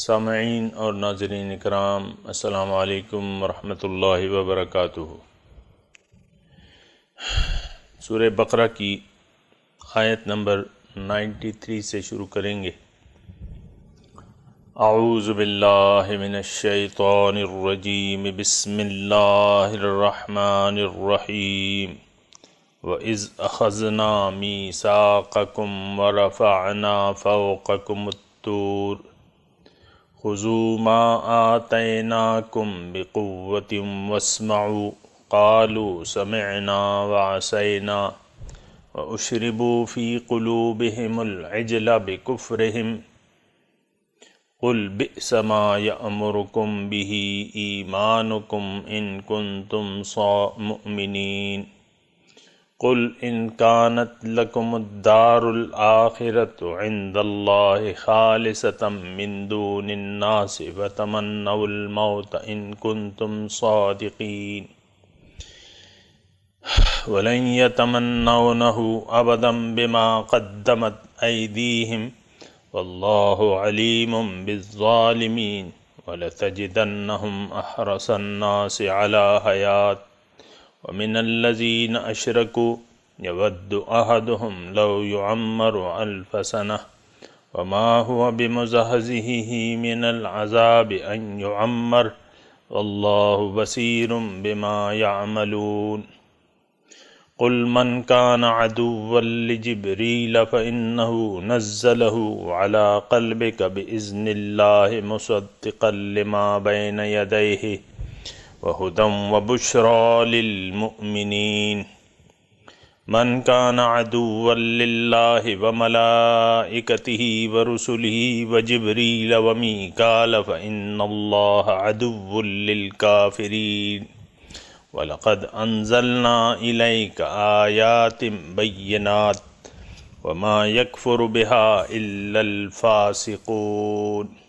सामीन और नाजरीन कराम असलकम वरहमल वबरक सूर बकरा की आयत नंबर 93 से शुरू करेंगे आऊज़बिल्लिनशैतरजीम बसमीम व इज़ अख़ज़ना मी साकम व रफ़ाना خذوا ما آتيناكم بقوة واسمعوا قالوا سمعنا وعصينا وأشربوا في قلوبهم العجل بكفرهم قل بئس ما يأمركم به إيمانكم إن كنتم مؤمنين قل إن كانت لكم الدار الآخرة عند الله خالصة من دون الناس فتمنوا الموت إن كنتم صادقين ولن يتمنونه أبدا بما قدمت أيديهم والله عليم بالظالمين ولتجدنهم أحرص الناس على حياة ومن الذين أشركوا يود أحدهم لو يعمر ألف سنة وما هو بمزهزه من العذاب أن يعمر والله بصير بما يعملون قل من كان عدوا لجبريل فإنه نزله على قلبك بإذن الله مصدقا لما بين يديه وهدى وبشرى للمؤمنين من كان عدوا لله وملائكته ورسله وجبريل وميكال فإن الله عدو للكافرين ولقد أنزلنا إليك آيات بينات وما يكفر بها إلا الفاسقون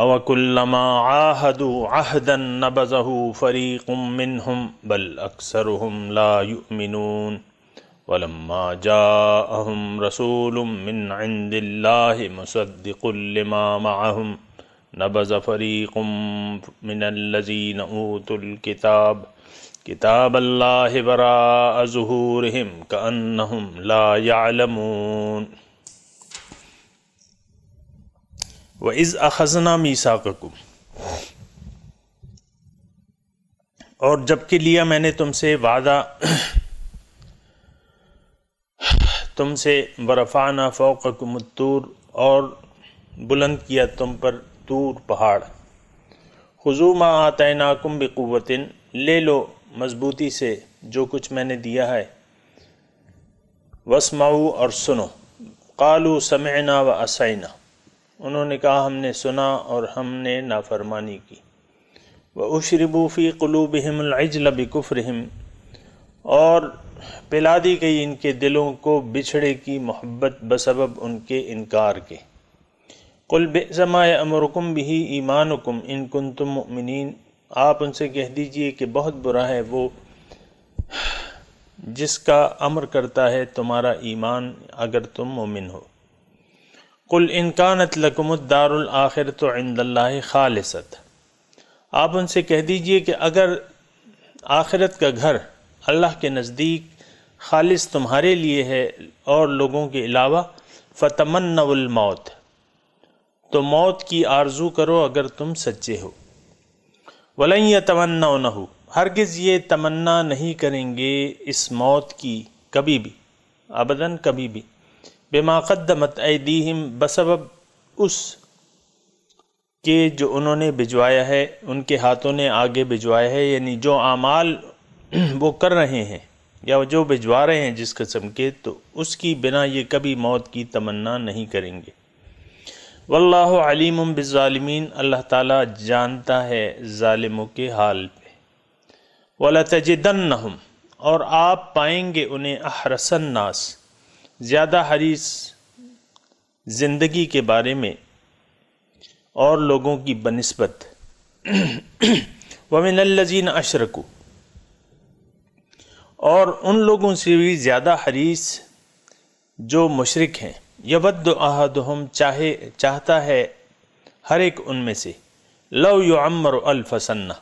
अवकुल्लमा आहदु आहदन नबजहु फ़रीकुम मिनहुम बल अक्सर ला युमिनून वलम्मा जाअहुम रसूलुम मिन इंदिल्लाहि मुसद्दिकुल लिमा माअहुम नबज फ़रीकुम मिनल्लज़ीन ऊतुल किताब किताब अल्लाहि वरा ज़ुहूरिहिम कअन्नहुम ला यालमून व इज़ अखजना मीसाकुम और जबकि लिया मैंने तुमसे वादा तुमसे बरफ़ाना फोक तूर और बुलंद किया तुम पर तूर पहाड़ खजूमा आतनाकुम बवतिन ले लो मजबूती से जो कुछ मैंने दिया है वसमाऊ और सुनो कालू ना व असैना उन्होंने कहा हमने सुना और हमने नाफरमानी की व उशरबूफ़ी कलूब हिमल बिकुफ़र हिम और पिला दी गई इनके दिलों को बिछड़े की मोहब्बत बसबब उनके इनकार के कुल बेज़माय अमरकुम भी ईमानकुम इन कुन तुम मिन आप उनसे कह दीजिए कि बहुत बुरा है वो जिसका अमर करता है तुम्हारा ईमान अगर तुम मुमिन हो कुल इनकानत लकुमदारखिर तो इंदल्ला खालसत आप उनसे कह दीजिए कि अगर आखिरत का घर अल्लाह के नज़दीक खालिस तुम्हारे लिए है और लोगों के अलावा फ़तमन्नमौत तो मौत की आरजू करो अगर तुम सच्चे हो वलैया तमन्ना न हरगिज़ ये तमन्ना नहीं करेंगे इस मौत की कभी भी अबदन कभी भी बेमाक़दमत दीम बसबब उस के जो उन्होंने भिजवाया है उनके हाथों ने आगे भिजवाया है यानी जो आमाल वो कर रहे हैं या जो भिजवा रहे हैं जिस कस्म के तो उसकी बिना ये कभी मौत की तमन्ना नहीं करेंगे वल्लाम बिजालमीन अल्लाह ताला जानता है ालिमों के हाल पे वाल तजन और आप पाएंगे उन्हें अहरसन नास ज़्यादा हरीस ज़िंदगी के बारे में और लोगों की बनस्बत वमिनज़ीन अशरकू और उन लोगों से भी ज़्यादा हरीस जो मशरक हैं यवद हम चाहे चाहता है हर एक उनमें से लव युमर अलफसन्ना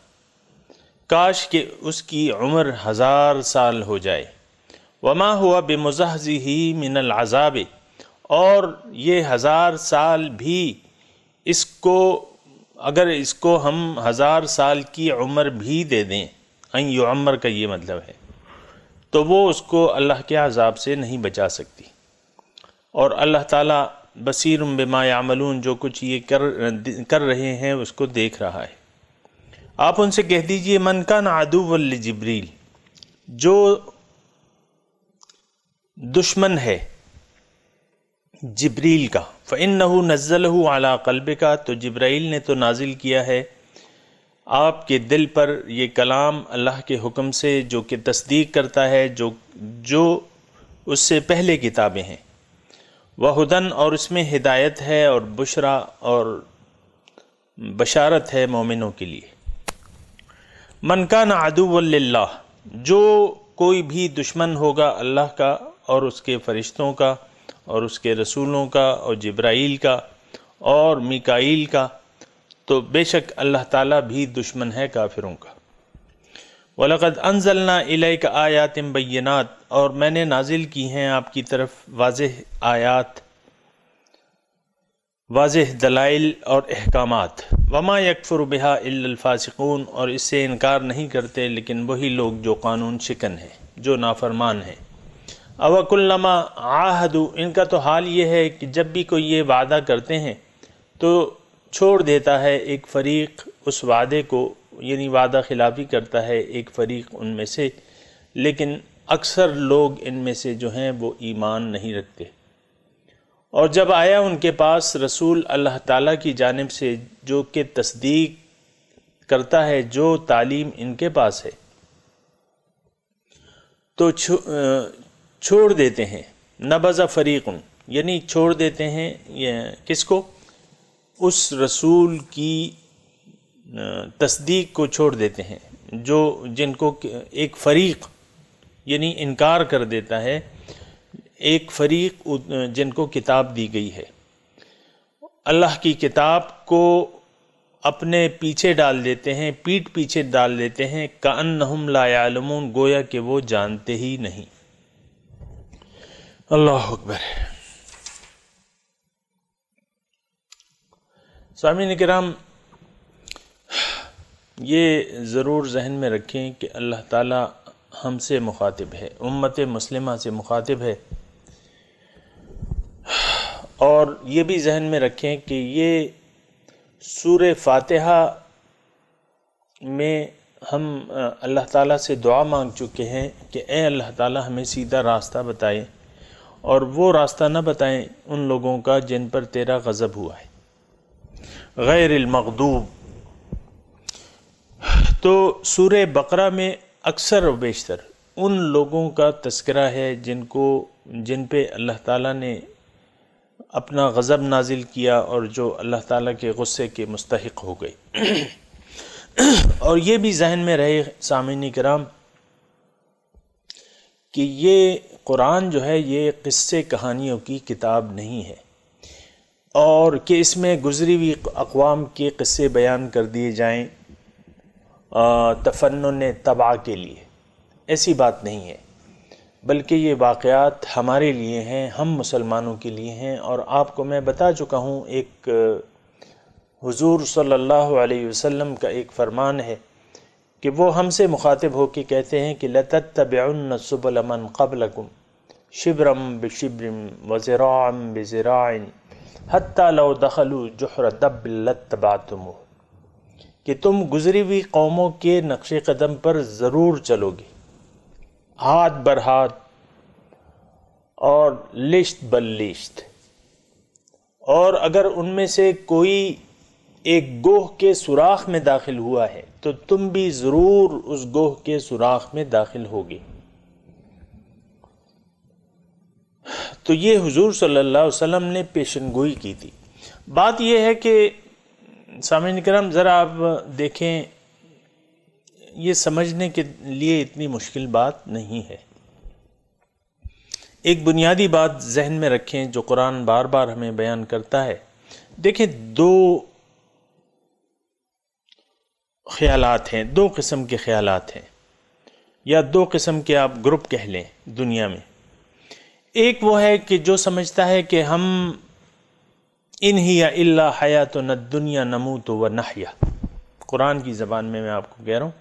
काश के उसकी उम्र हज़ार साल हो जाए वमा हुआ बेमज़ी ही मिनल अजाब और ये हज़ार साल भी इसको अगर इसको हम हज़ार साल की उम्र भी दे दें अन उम्र का ये मतलब है तो वो उसको अल्लाह के अजाब से नहीं बचा सकती और अल्लाह ताला बसीर बिमा यामलून जो कुछ ये कर कर रहे हैं उसको देख रहा है आप उनसे कह दीजिए मन का वल जबरील जो दुश्मन है जबरील का फ़ैन नज़ल अला कल्ब का तो जिब्राइल ने तो नाजिल किया है आपके दिल पर ये कलाम अल्लाह के हुक्म से जो कि तस्दीक करता है जो जो उससे पहले किताबें हैं हदन और उसमें हिदायत है और बुशरा और बशारत है मोमिनों के लिए मनकान आदुल्ला जो कोई भी दुश्मन होगा अल्लाह का और उसके फरिश्तों का और उसके रसूलों का और जब्राइल का और मिकाइल का तो बेशक अल्लाह ताला भी दुश्मन है काफिरों का वलकद अनजलना का आयात बैनात और मैंने नाजिल की हैं आपकी तरफ वाज आयात वाज दलाइल और अहकाम वमा यकफर बिहा और इससे इनकार नहीं करते लेकिन वही लोग जो कानून शिकन हैं जो नाफरमान हैं अवकुल्लमा आहदु इनका तो हाल ये है कि जब भी कोई ये वादा करते हैं तो छोड़ देता है एक फ़रीक उस वादे को यानी वादा खिलाफी करता है एक फ़रीक उनमें से लेकिन अक्सर लोग इनमें से जो हैं वो ईमान नहीं रखते और जब आया उनके पास रसूल अल्लाह ताला की जानब से जो कि तस्दीक करता है जो तालीम इनके पास है तो छोड़ देते हैं नबज़ा फ़रीक़न यानी छोड़ देते हैं किसको उस रसूल की तस्दीक को छोड़ देते हैं जो जिनको एक फ़रीक़ यानी इनकार कर देता है एक फ़रीक़ जिनको किताब दी गई है अल्लाह की किताब को अपने पीछे डाल देते हैं पीठ पीछे डाल देते हैं का अन हम लायालमून गोया कि वो जानते ही नहीं अल्लाह अकबर सामिन कराम ये ज़रूर जहन में रखें कि अल्लाह ताला हमसे मुखातिब है उम्मत मुस्लिमा से मुखातिब है और ये भी जहन में रखें कि ये सूर फातिहा में हम अल्लाह ताला से दुआ मांग चुके हैं कि ए अल्लाह ताला हमें सीधा रास्ता बताए और वो रास्ता न बताएं उन लोगों का जिन पर तेरा गज़ब हुआ है गैर मखदूब तो सूर बकरा में अक्सर व बेशतर उन लोगों का तस्करा है जिनको जिन पे अल्लाह ताला ने अपना गज़ब नाजिल किया और जो अल्लाह ताला के गुस्से के मुस्तक हो गए और ये भी जहन में रहे सामिन कराम कि ये कुरान जो है ये क़स्से कहानियों की किताब नहीं है और कि इसमें गुजरी हुई अकवाम के कस्से बयान कर दिए जाएँ तफन तबाह के लिए ऐसी बात नहीं है बल्कि ये वाक़ात हमारे लिए हैं हम मुसलमानों के लिए हैं और आपको मैं बता चुका हूँ एक हज़ूर सल्ला अलैहि का एक फ़रमान है कि वो हमसे मुखातिब होकर कहते हैं कि लत लतत्तबन सुबलमन कबलकुम शिबरम बिशिब्रम वज़राम बज़राइन हत्ता लो दखलू जहर दब लतबातम कि तुम गुजरी हुई कौमों के नक्श कदम पर ज़रूर चलोगे हाथ बर हाथ और लिश्त बल लिश्त और अगर उनमें से कोई एक गोह के सुराख में दाखिल हुआ है तो तुम भी ज़रूर उस गोह के सुराख में दाखिल होगी तो ये हुजूर सल्लल्लाहु अलैहि वसल्लम ने पेशन गोई की थी बात यह है कि सामिन करम ज़रा आप देखें ये समझने के लिए इतनी मुश्किल बात नहीं है एक बुनियादी बात जहन में रखें जो कुरान बार बार हमें बयान करता है देखें दो ख्याल हैं दो किस्म के ख्याल हैं या दो किस्म के आप ग्रुप कह लें दुनिया में एक वो है कि जो समझता है कि हम इन ही या इल्ला हया तो न दुनिया नमू तो व नहया कुरान की ज़बान में मैं आपको कह रहा हूँ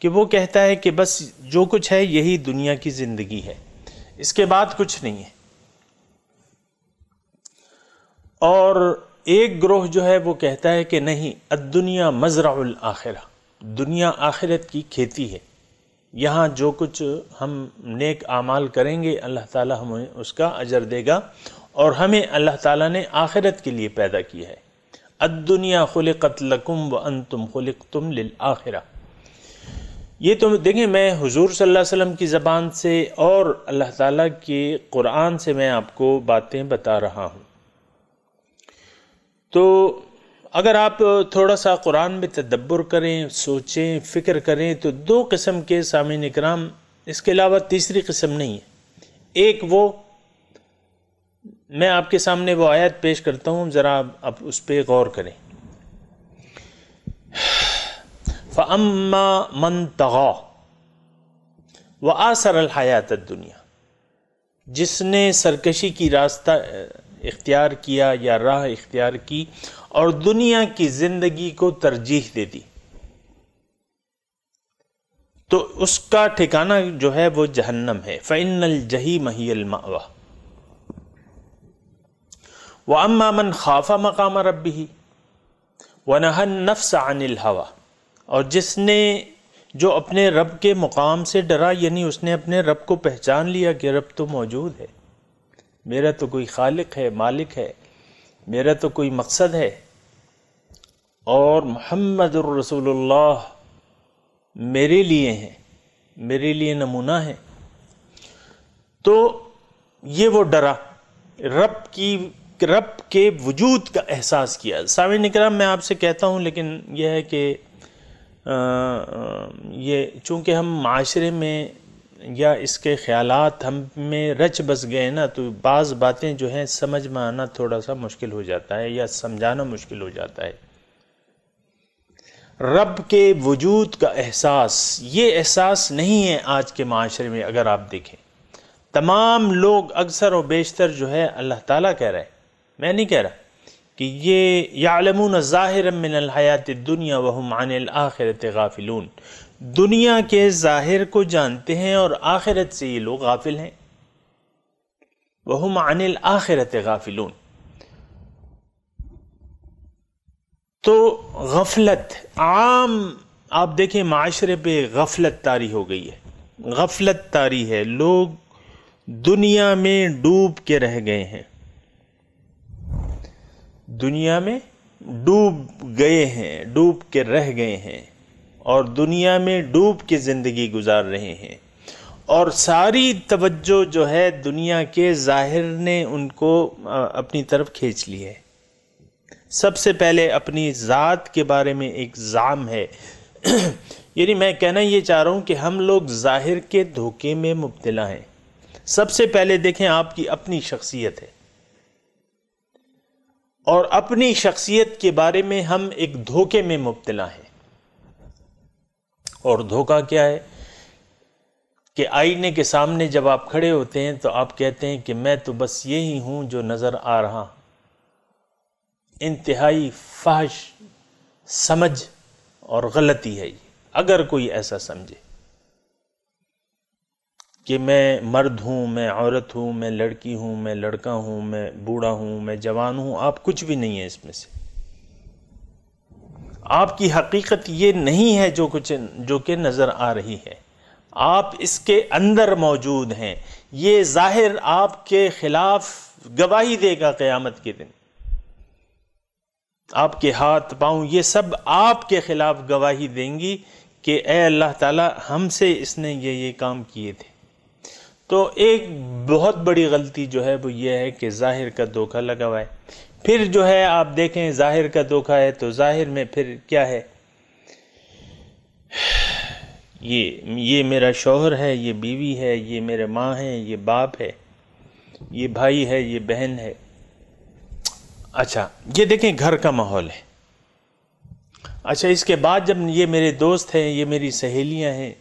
कि वो कहता है कि बस जो कुछ है यही दुनिया की ज़िंदगी है इसके बाद कुछ नहीं है और एक ग्रोह जो है वो कहता है कि नहीं अदुनिया मजराउल आखिरा दुनिया आखिरत की खेती है यहाँ जो कुछ हम नेक आमाल करेंगे अल्लाह ताला हमें उसका अजर देगा और हमें अल्लाह ताला ने आखिरत के लिए पैदा किया है अदुनिया खुल लकुम व अन तुम खुल तुम लिल आखिरा ये तो देखें मैं हुजूर सल्लल्लाहु अलैहि वसल्लम की ज़बान से और अल्लाह ताला के क़ुरान से मैं आपको बातें बता रहा हूँ तो अगर आप थोड़ा सा कुरान में तदब्बर करें सोचें फ़िक्र करें तो दो किस्म के सामिन कराम इसके अलावा तीसरी किस्म नहीं है एक वो मैं आपके सामने वो आयत पेश करता हूँ ज़रा आप उस पर गौर करें फ़म्मा मन तगा व आसर हयात दुनिया जिसने सरकशी की रास्ता इख्तियार किया या राह इख्तियार की और दुनिया की ज़िंदगी को तरजीह दे दी तो उसका ठिकाना जो है वो जहन्नम है फ़ैनल जही महील मावा वह अम्मा मन खाफा मकाम रबी ही वनहन नफ्स अनिल हवा और जिसने जो अपने रब के मुकाम से डरा यानी उसने अपने रब को पहचान लिया कि रब तो मौजूद है मेरा तो कोई खालिक है मालिक है मेरा तो कोई मकसद है और मोहम्मद रसूलुल्लाह मेरे लिए हैं मेरे लिए नमूना है तो ये वो डरा रब की रब के वजूद का एहसास किया सामिन कराम मैं आपसे कहता हूँ लेकिन यह है कि ये चूँकि हम माशरे में या इसके ख्याल हम में रच बस गए ना तो बाज़ बातें जो हैं समझ में आना थोड़ा सा मुश्किल हो जाता है या समझाना मुश्किल हो जाता है रब के वजूद का एहसास ये एहसास नहीं है आज के माशरे में अगर आप देखें तमाम लोग अक्सर और बेशतर जो है अल्लाह ताला कह रहा है मैं नहीं कह रहा कि ये यालमून ज़ाहिर हयात दुनिया वहमान आखिरत गाफिलून दुनिया के ज़ाहिर को जानते हैं और आखिरत से ये लोग गाफिल हैं वह मानिल आखिरत गाफिलून तो गफलत आम आप देखें माशरे पे गफलत तारी हो गई है गफलत तारी है लोग दुनिया में डूब के रह गए हैं दुनिया में डूब गए हैं डूब के रह गए हैं और दुनिया में डूब के ज़िंदगी गुजार रहे हैं और सारी तवज्जो जो है दुनिया के ज़ाहिर ने उनको अपनी तरफ खींच ली है सबसे पहले अपनी ज़ात के बारे में एक जाम है यानी मैं कहना ये चाह रहा हूँ कि हम लोग ज़ाहिर के धोखे में मुबतला हैं सबसे पहले देखें आपकी अपनी शख्सियत है और अपनी शख्सियत के बारे में हम एक धोखे में मुबतला हैं और धोखा क्या है कि आईने के सामने जब आप खड़े होते हैं तो आप कहते हैं कि मैं तो बस यही हूं जो नज़र आ रहा इंतहाई फाश समझ और गलती है ये अगर कोई ऐसा समझे कि मैं मर्द हूं मैं औरत हूं मैं लड़की हूं मैं लड़का हूं मैं बूढ़ा हूं मैं जवान हूं आप कुछ भी नहीं है इसमें से आपकी हकीकत ये नहीं है जो कुछ जो कि नज़र आ रही है आप इसके अंदर मौजूद हैं ये ज़ाहिर आपके ख़िलाफ़ गवाही देगा क़यामत के दिन आपके हाथ पाँव ये सब आपके ख़िलाफ़ गवाही देंगी कि ए अल्लाह ताला हमसे इसने ये ये काम किए थे तो एक बहुत बड़ी गलती जो है वो ये है कि ज़ाहिर का धोखा लगा हुआ है फिर जो है आप देखें जाहिर का धोखा है तो जाहिर में फिर क्या है ये ये मेरा शोहर है ये बीवी है ये मेरे माँ है ये बाप है ये भाई है ये बहन है अच्छा ये देखें घर का माहौल है अच्छा इसके बाद जब ये मेरे दोस्त हैं ये मेरी सहेलियां हैं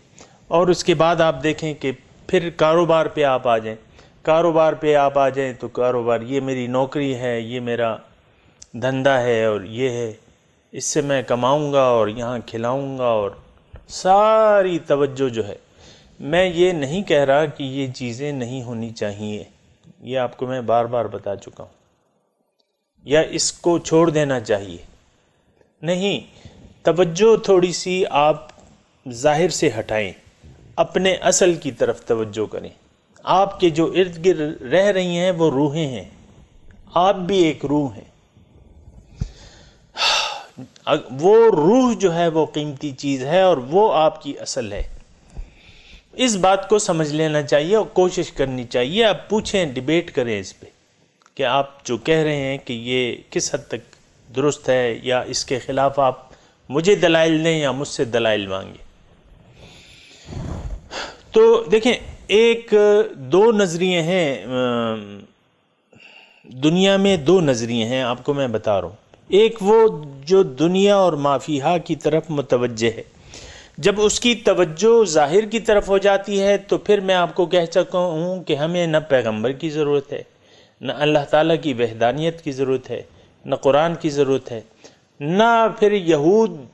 और उसके बाद आप देखें कि फिर कारोबार पे आप आ जाएं कारोबार पे आप आ जाएं तो कारोबार ये मेरी नौकरी है ये मेरा धंधा है और ये है इससे मैं कमाऊंगा और यहाँ खिलाऊंगा और सारी तवज्जो जो है मैं ये नहीं कह रहा कि ये चीज़ें नहीं होनी चाहिए ये आपको मैं बार बार बता चुका हूँ या इसको छोड़ देना चाहिए नहीं तवज्जो थोड़ी सी आप जाहिर से हटाएं अपने असल की तरफ तवज्जो करें आपके जो इर्द गिर्द रह रही हैं वो रूहें हैं आप भी एक रूह हैं वो रूह जो है वो कीमती चीज़ है और वो आपकी असल है इस बात को समझ लेना चाहिए और कोशिश करनी चाहिए आप पूछें डिबेट करें इस पर कि आप जो कह रहे हैं कि ये किस हद तक दुरुस्त है या इसके ख़िलाफ़ आप मुझे दलाइल दें या मुझसे दलाइल मांगें तो देखें एक दो नज़रिए हैं दुनिया में दो नज़रिए हैं आपको मैं बता रहा हूँ एक वो जो दुनिया और माफिया की तरफ मुतवजह है जब उसकी तवज्जो ज़ाहिर की तरफ हो जाती है तो फिर मैं आपको कह सकता हूँ कि हमें न पैगंबर की ज़रूरत है न अल्लाह ताला की वहदानियत की ज़रूरत है न कुरान की ज़रूरत है न फिर यहूद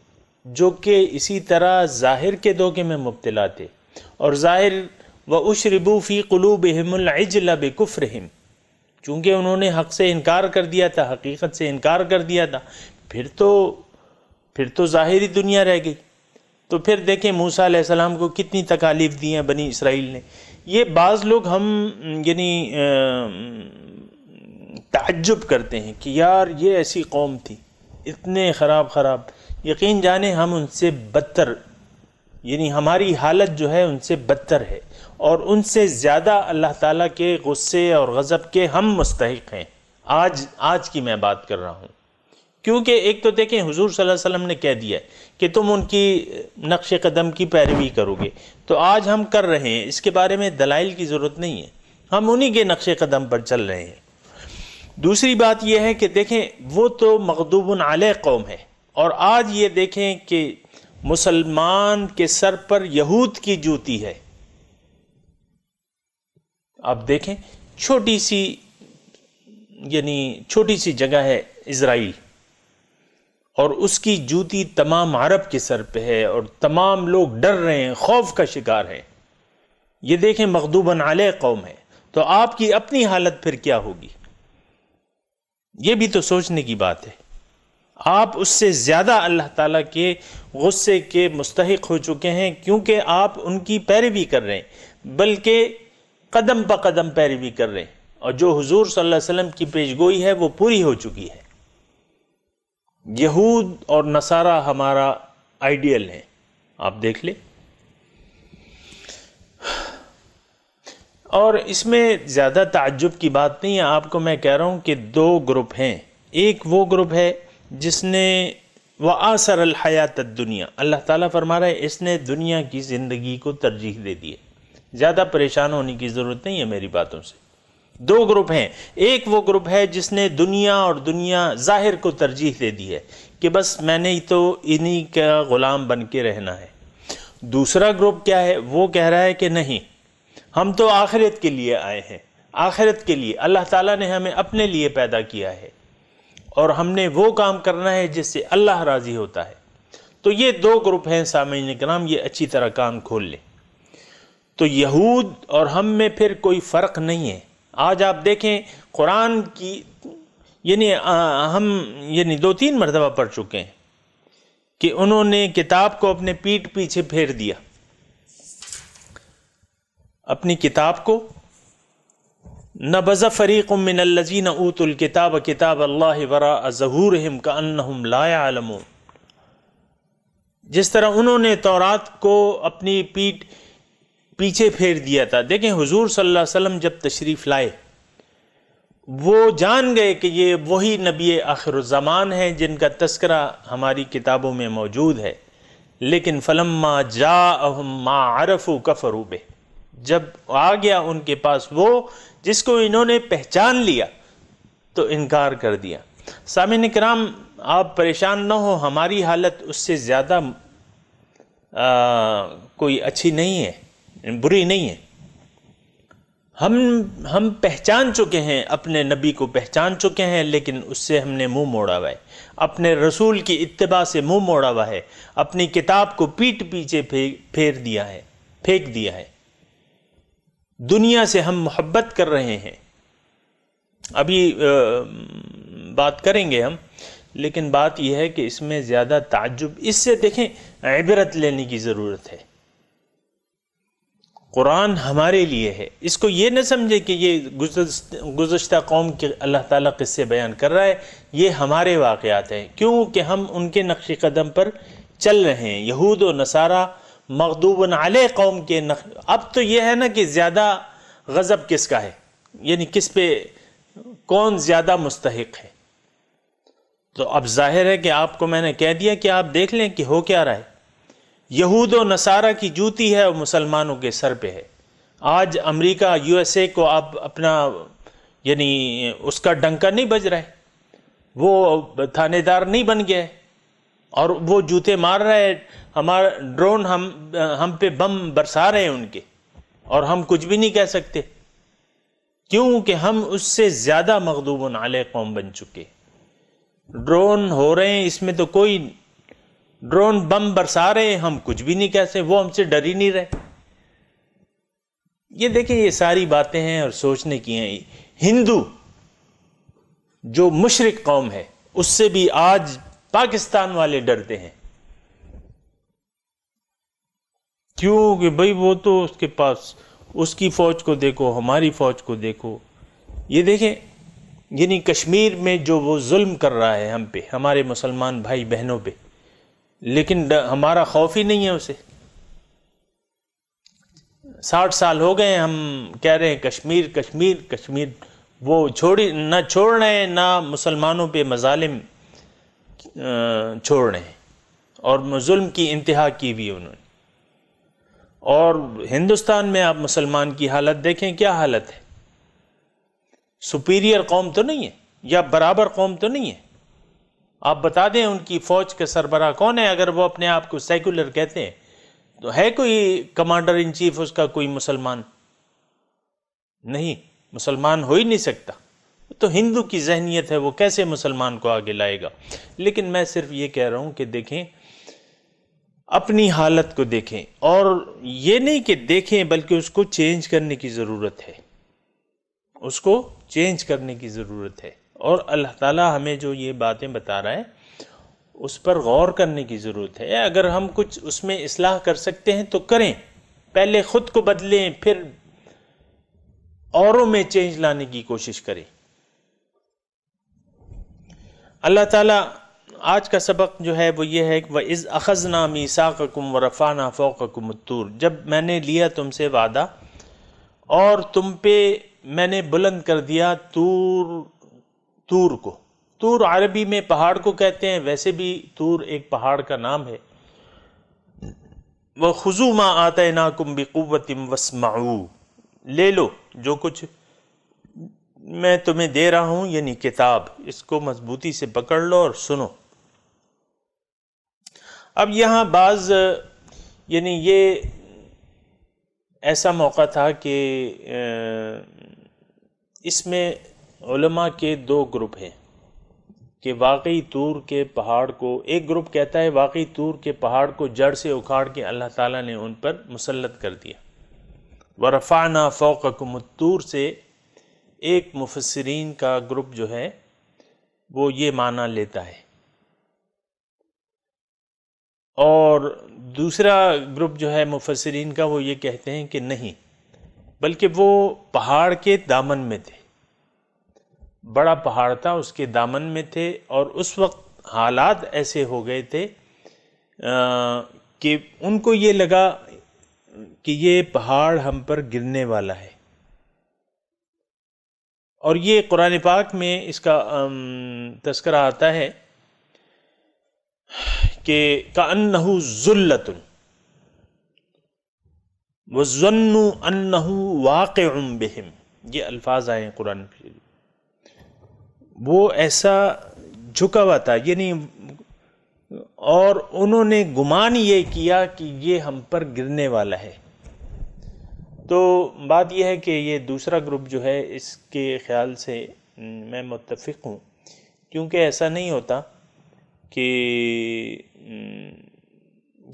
जो कि इसी तरह ज़ाहिर के धोखे में मुबतला थे और ज़ाहिर व उशरबू फ़ी कलूब हिमलजल बेकुफ़र हिम चूँकि उन्होंने हक से इनकार कर दिया था हकीकत से इनकार कर दिया था फिर तो फिर तो ज़ाहरी दुनिया रह गई तो फिर देखें मूसा सलाम को कितनी तकालीफ दी हैं बनी इसराइल ने ये बाज़ लोग हम यानी तजुब करते हैं कि यार ये ऐसी कौम थी इतने ख़राब ख़राब यकीन जाने हम उनसे बदतर यानी हमारी हालत जो है उनसे बदतर है और उनसे ज़्यादा अल्लाह ताला के गुस्से और गज़ब के हम मुस्तक हैं आज आज की मैं बात कर रहा हूँ क्योंकि एक तो देखें हुजूर सल्लल्लाहु अलैहि वसल्लम ने कह दिया कि तुम उनकी नक्श कदम की पैरवी करोगे तो आज हम कर रहे हैं इसके बारे में दलाइल की ज़रूरत नहीं है हम उन्हीं के नक्श कदम पर चल रहे हैं दूसरी बात यह है कि देखें वो तो मखदूबन आल कौम है और आज ये देखें कि मुसलमान के सर पर यहूद की जूती है आप देखें छोटी सी यानी छोटी सी जगह है इसराइल और उसकी जूती तमाम अरब के सर पे है और तमाम लोग डर रहे हैं खौफ का शिकार है ये देखें मखदूबन आल कौम है तो आपकी अपनी हालत फिर क्या होगी ये भी तो सोचने की बात है आप उससे ज़्यादा अल्लाह ताला के गुस्से के मुस्तक हो चुके हैं क्योंकि आप उनकी पैरवी कर रहे हैं बल्कि कदम ब कदम पैरवी कर रहे हैं और जो हुजूर सल्लल्लाहु अलैहि वसल्लम की पेशगोई है वो पूरी हो चुकी है यहूद और नसारा हमारा आइडियल है आप देख ले और इसमें ज़्यादा ताज्जुब की बात नहीं है आपको मैं कह रहा हूँ कि दो ग्रुप हैं एक वो ग्रुप है जिसने व आसर हयात दुनिया अल्लाह ताला फरमा रहा है इसने दुनिया की ज़िंदगी को तरजीह दे दी है ज़्यादा परेशान होने की ज़रूरत नहीं है मेरी बातों से दो ग्रुप हैं एक वो ग्रुप है जिसने दुनिया और दुनिया जाहिर को तरजीह दे दी है कि बस मैंने ही तो इन्हीं का ग़ुलाम बन के रहना है दूसरा ग्रुप क्या है वो कह रहा है कि नहीं हम तो आखिरत के लिए आए हैं आखिरत के लिए अल्लाह ताला ने हमें अपने लिए पैदा किया है और हमने वो काम करना है जिससे अल्लाह राज़ी होता है तो ये दो ग्रुप हैं सामने कराम ये अच्छी तरह कान खोल लें तो यहूद और हम में फिर कोई फ़र्क नहीं है आज आप देखें कुरान की यानी हम यानी दो तीन मरतबा पढ़ चुके हैं कि उन्होंने किताब को अपने पीठ पीछे फेर दिया अपनी किताब को न बज़ फ़रीक़ न ऊतुल किताब किताब अल्लाह वरा ज़हूर हम का अनहम लायालम जिस तरह उन्होंने तौरात को अपनी पीठ पीछे फेर दिया था देखें हुजूर सल्लल्लाहु अलैहि वसल्लम जब तशरीफ़ लाए वो जान गए कि ये वही नबी आखिरज़मान है जिनका तस्करा हमारी किताबों में मौजूद है लेकिन फ़लम्मा जा मा कफरूबे जब आ गया उनके पास वो जिसको इन्होंने पहचान लिया तो इनकार कर दिया सामिन कराम आप परेशान ना हो हमारी हालत उससे ज़्यादा कोई अच्छी नहीं है बुरी नहीं है हम हम पहचान चुके हैं अपने नबी को पहचान चुके हैं लेकिन उससे हमने मुंह मोड़ा हुआ है अपने रसूल की इतबा से मुंह मोड़ा हुआ है अपनी किताब को पीठ पीछे फे, फेर दिया है फेंक दिया है दुनिया से हम मोहब्बत कर रहे हैं अभी आ, बात करेंगे हम लेकिन बात यह है कि इसमें ज़्यादा ताज्जुब इससे देखें इबरत लेने की ज़रूरत है कुरान हमारे लिए है इसको ये न समझे कि ये गुजशत कौम के अल्लाह ताला किस्से बयान कर रहा है ये हमारे वाक़ात हैं क्योंकि हम उनके नक्श कदम पर चल रहे हैं यहूद व नसारा मखदूबन आल कौम के नक अब तो ये है ना कि ज़्यादा गज़ब किसका है यानी किस पे कौन ज़्यादा मुस्तक है तो अब जाहिर है कि आपको मैंने कह दिया कि आप देख लें कि हो क्या रहा है यहूद और नसारा की जूती है और मुसलमानों के सर पे है आज अमेरिका यूएसए को आप अपना यानी उसका डंका नहीं बज रहा है वो थानेदार नहीं बन है और वो जूते मार रहे हैं हमारा ड्रोन हम हम पे बम बरसा रहे हैं उनके और हम कुछ भी नहीं कह सकते क्योंकि हम उससे ज़्यादा मखदूब नाले कौम बन चुके ड्रोन हो रहे हैं इसमें तो कोई ड्रोन बम बरसा रहे हैं हम कुछ भी नहीं कह वो हमसे डर ही नहीं रहे ये देखें ये सारी बातें हैं और सोचने की हैं हिंदू जो मुशरक कौम है उससे भी आज पाकिस्तान वाले डरते हैं क्योंकि भाई वो तो उसके पास उसकी फौज को देखो हमारी फौज को देखो ये देखें यानी कश्मीर में जो वो जुल्म कर रहा है हम पे हमारे मुसलमान भाई बहनों पे लेकिन हमारा खौफ ही नहीं है उसे साठ साल हो गए हम कह रहे हैं कश्मीर कश्मीर कश्मीर वो छोड़ी ना छोड़ रहे हैं ना मुसलमानों पे मजालिम छोड़ रहे हैं और जुल्म की इंतहा की भी उन्होंने और हिंदुस्तान में आप मुसलमान की हालत देखें क्या हालत है सुपीरियर कौम तो नहीं है या बराबर कौम तो नहीं है आप बता दें उनकी फ़ौज के सरबरा कौन है अगर वो अपने आप को सेकुलर कहते हैं तो है कोई कमांडर इन चीफ उसका कोई मुसलमान नहीं मुसलमान हो ही नहीं सकता तो हिंदू की जहनीत है वो कैसे मुसलमान को आगे लाएगा लेकिन मैं सिर्फ ये कह रहा हूं कि देखें अपनी हालत को देखें और ये नहीं कि देखें बल्कि उसको चेंज करने की ज़रूरत है उसको चेंज करने की ज़रूरत है और अल्लाह ताला हमें जो ये बातें बता रहा है उस पर गौर करने की ज़रूरत है अगर हम कुछ उसमें इसलाह कर सकते हैं तो करें पहले ख़ुद को बदलें फिर औरों में चेंज लाने की कोशिश करें अल्लाह ताला आज का सबक जो है वो ये है कि वह इज़ अखज़ नामी साकम व रफ़ाना फ़ोकमतूर जब मैंने लिया तुमसे वादा और तुम पे मैंने बुलंद कर दिया तूर तूर को तूर अरबी में पहाड़ को कहते हैं वैसे भी तूर एक पहाड़ का नाम है वह खुजू मा आता ना कुम बिकुवतिम वसमाऊ ले लो जो कुछ मैं तुम्हें दे रहा हूँ यानी किताब इसको मजबूती से पकड़ लो और सुनो अब यहाँ बाज़ यानी ये ऐसा मौका था कि इसमें उलमा के दो ग्रुप हैं कि वाकई तूर के पहाड़ को एक ग्रुप कहता है वाकई तूर के पहाड़ को जड़ से उखाड़ के अल्लाह ताला ने उन पर मुसलत कर दिया व रफ़ाना फ़ौकम तूर से एक मुफसरीन का ग्रुप जो है वो ये माना लेता है और दूसरा ग्रुप जो है मुफसरीन का वो ये कहते हैं कि नहीं बल्कि वो पहाड़ के दामन में थे बड़ा पहाड़ था उसके दामन में थे और उस वक्त हालात ऐसे हो गए थे कि उनको ये लगा कि ये पहाड़ हम पर गिरने वाला है और ये कुरान पाक में इसका तस्करा आता है कि कानहू जुल्लत वन्नु अन्नहू वाक़ बेहम ये अल्फाज आए हैं कुरान वो ऐसा झुका हुआ था यानी और उन्होंने गुमान ये किया कि ये हम पर गिरने वाला है तो बात यह है कि ये दूसरा ग्रुप जो है इसके ख्याल से मैं मुतफ़ हूँ क्योंकि ऐसा नहीं होता कि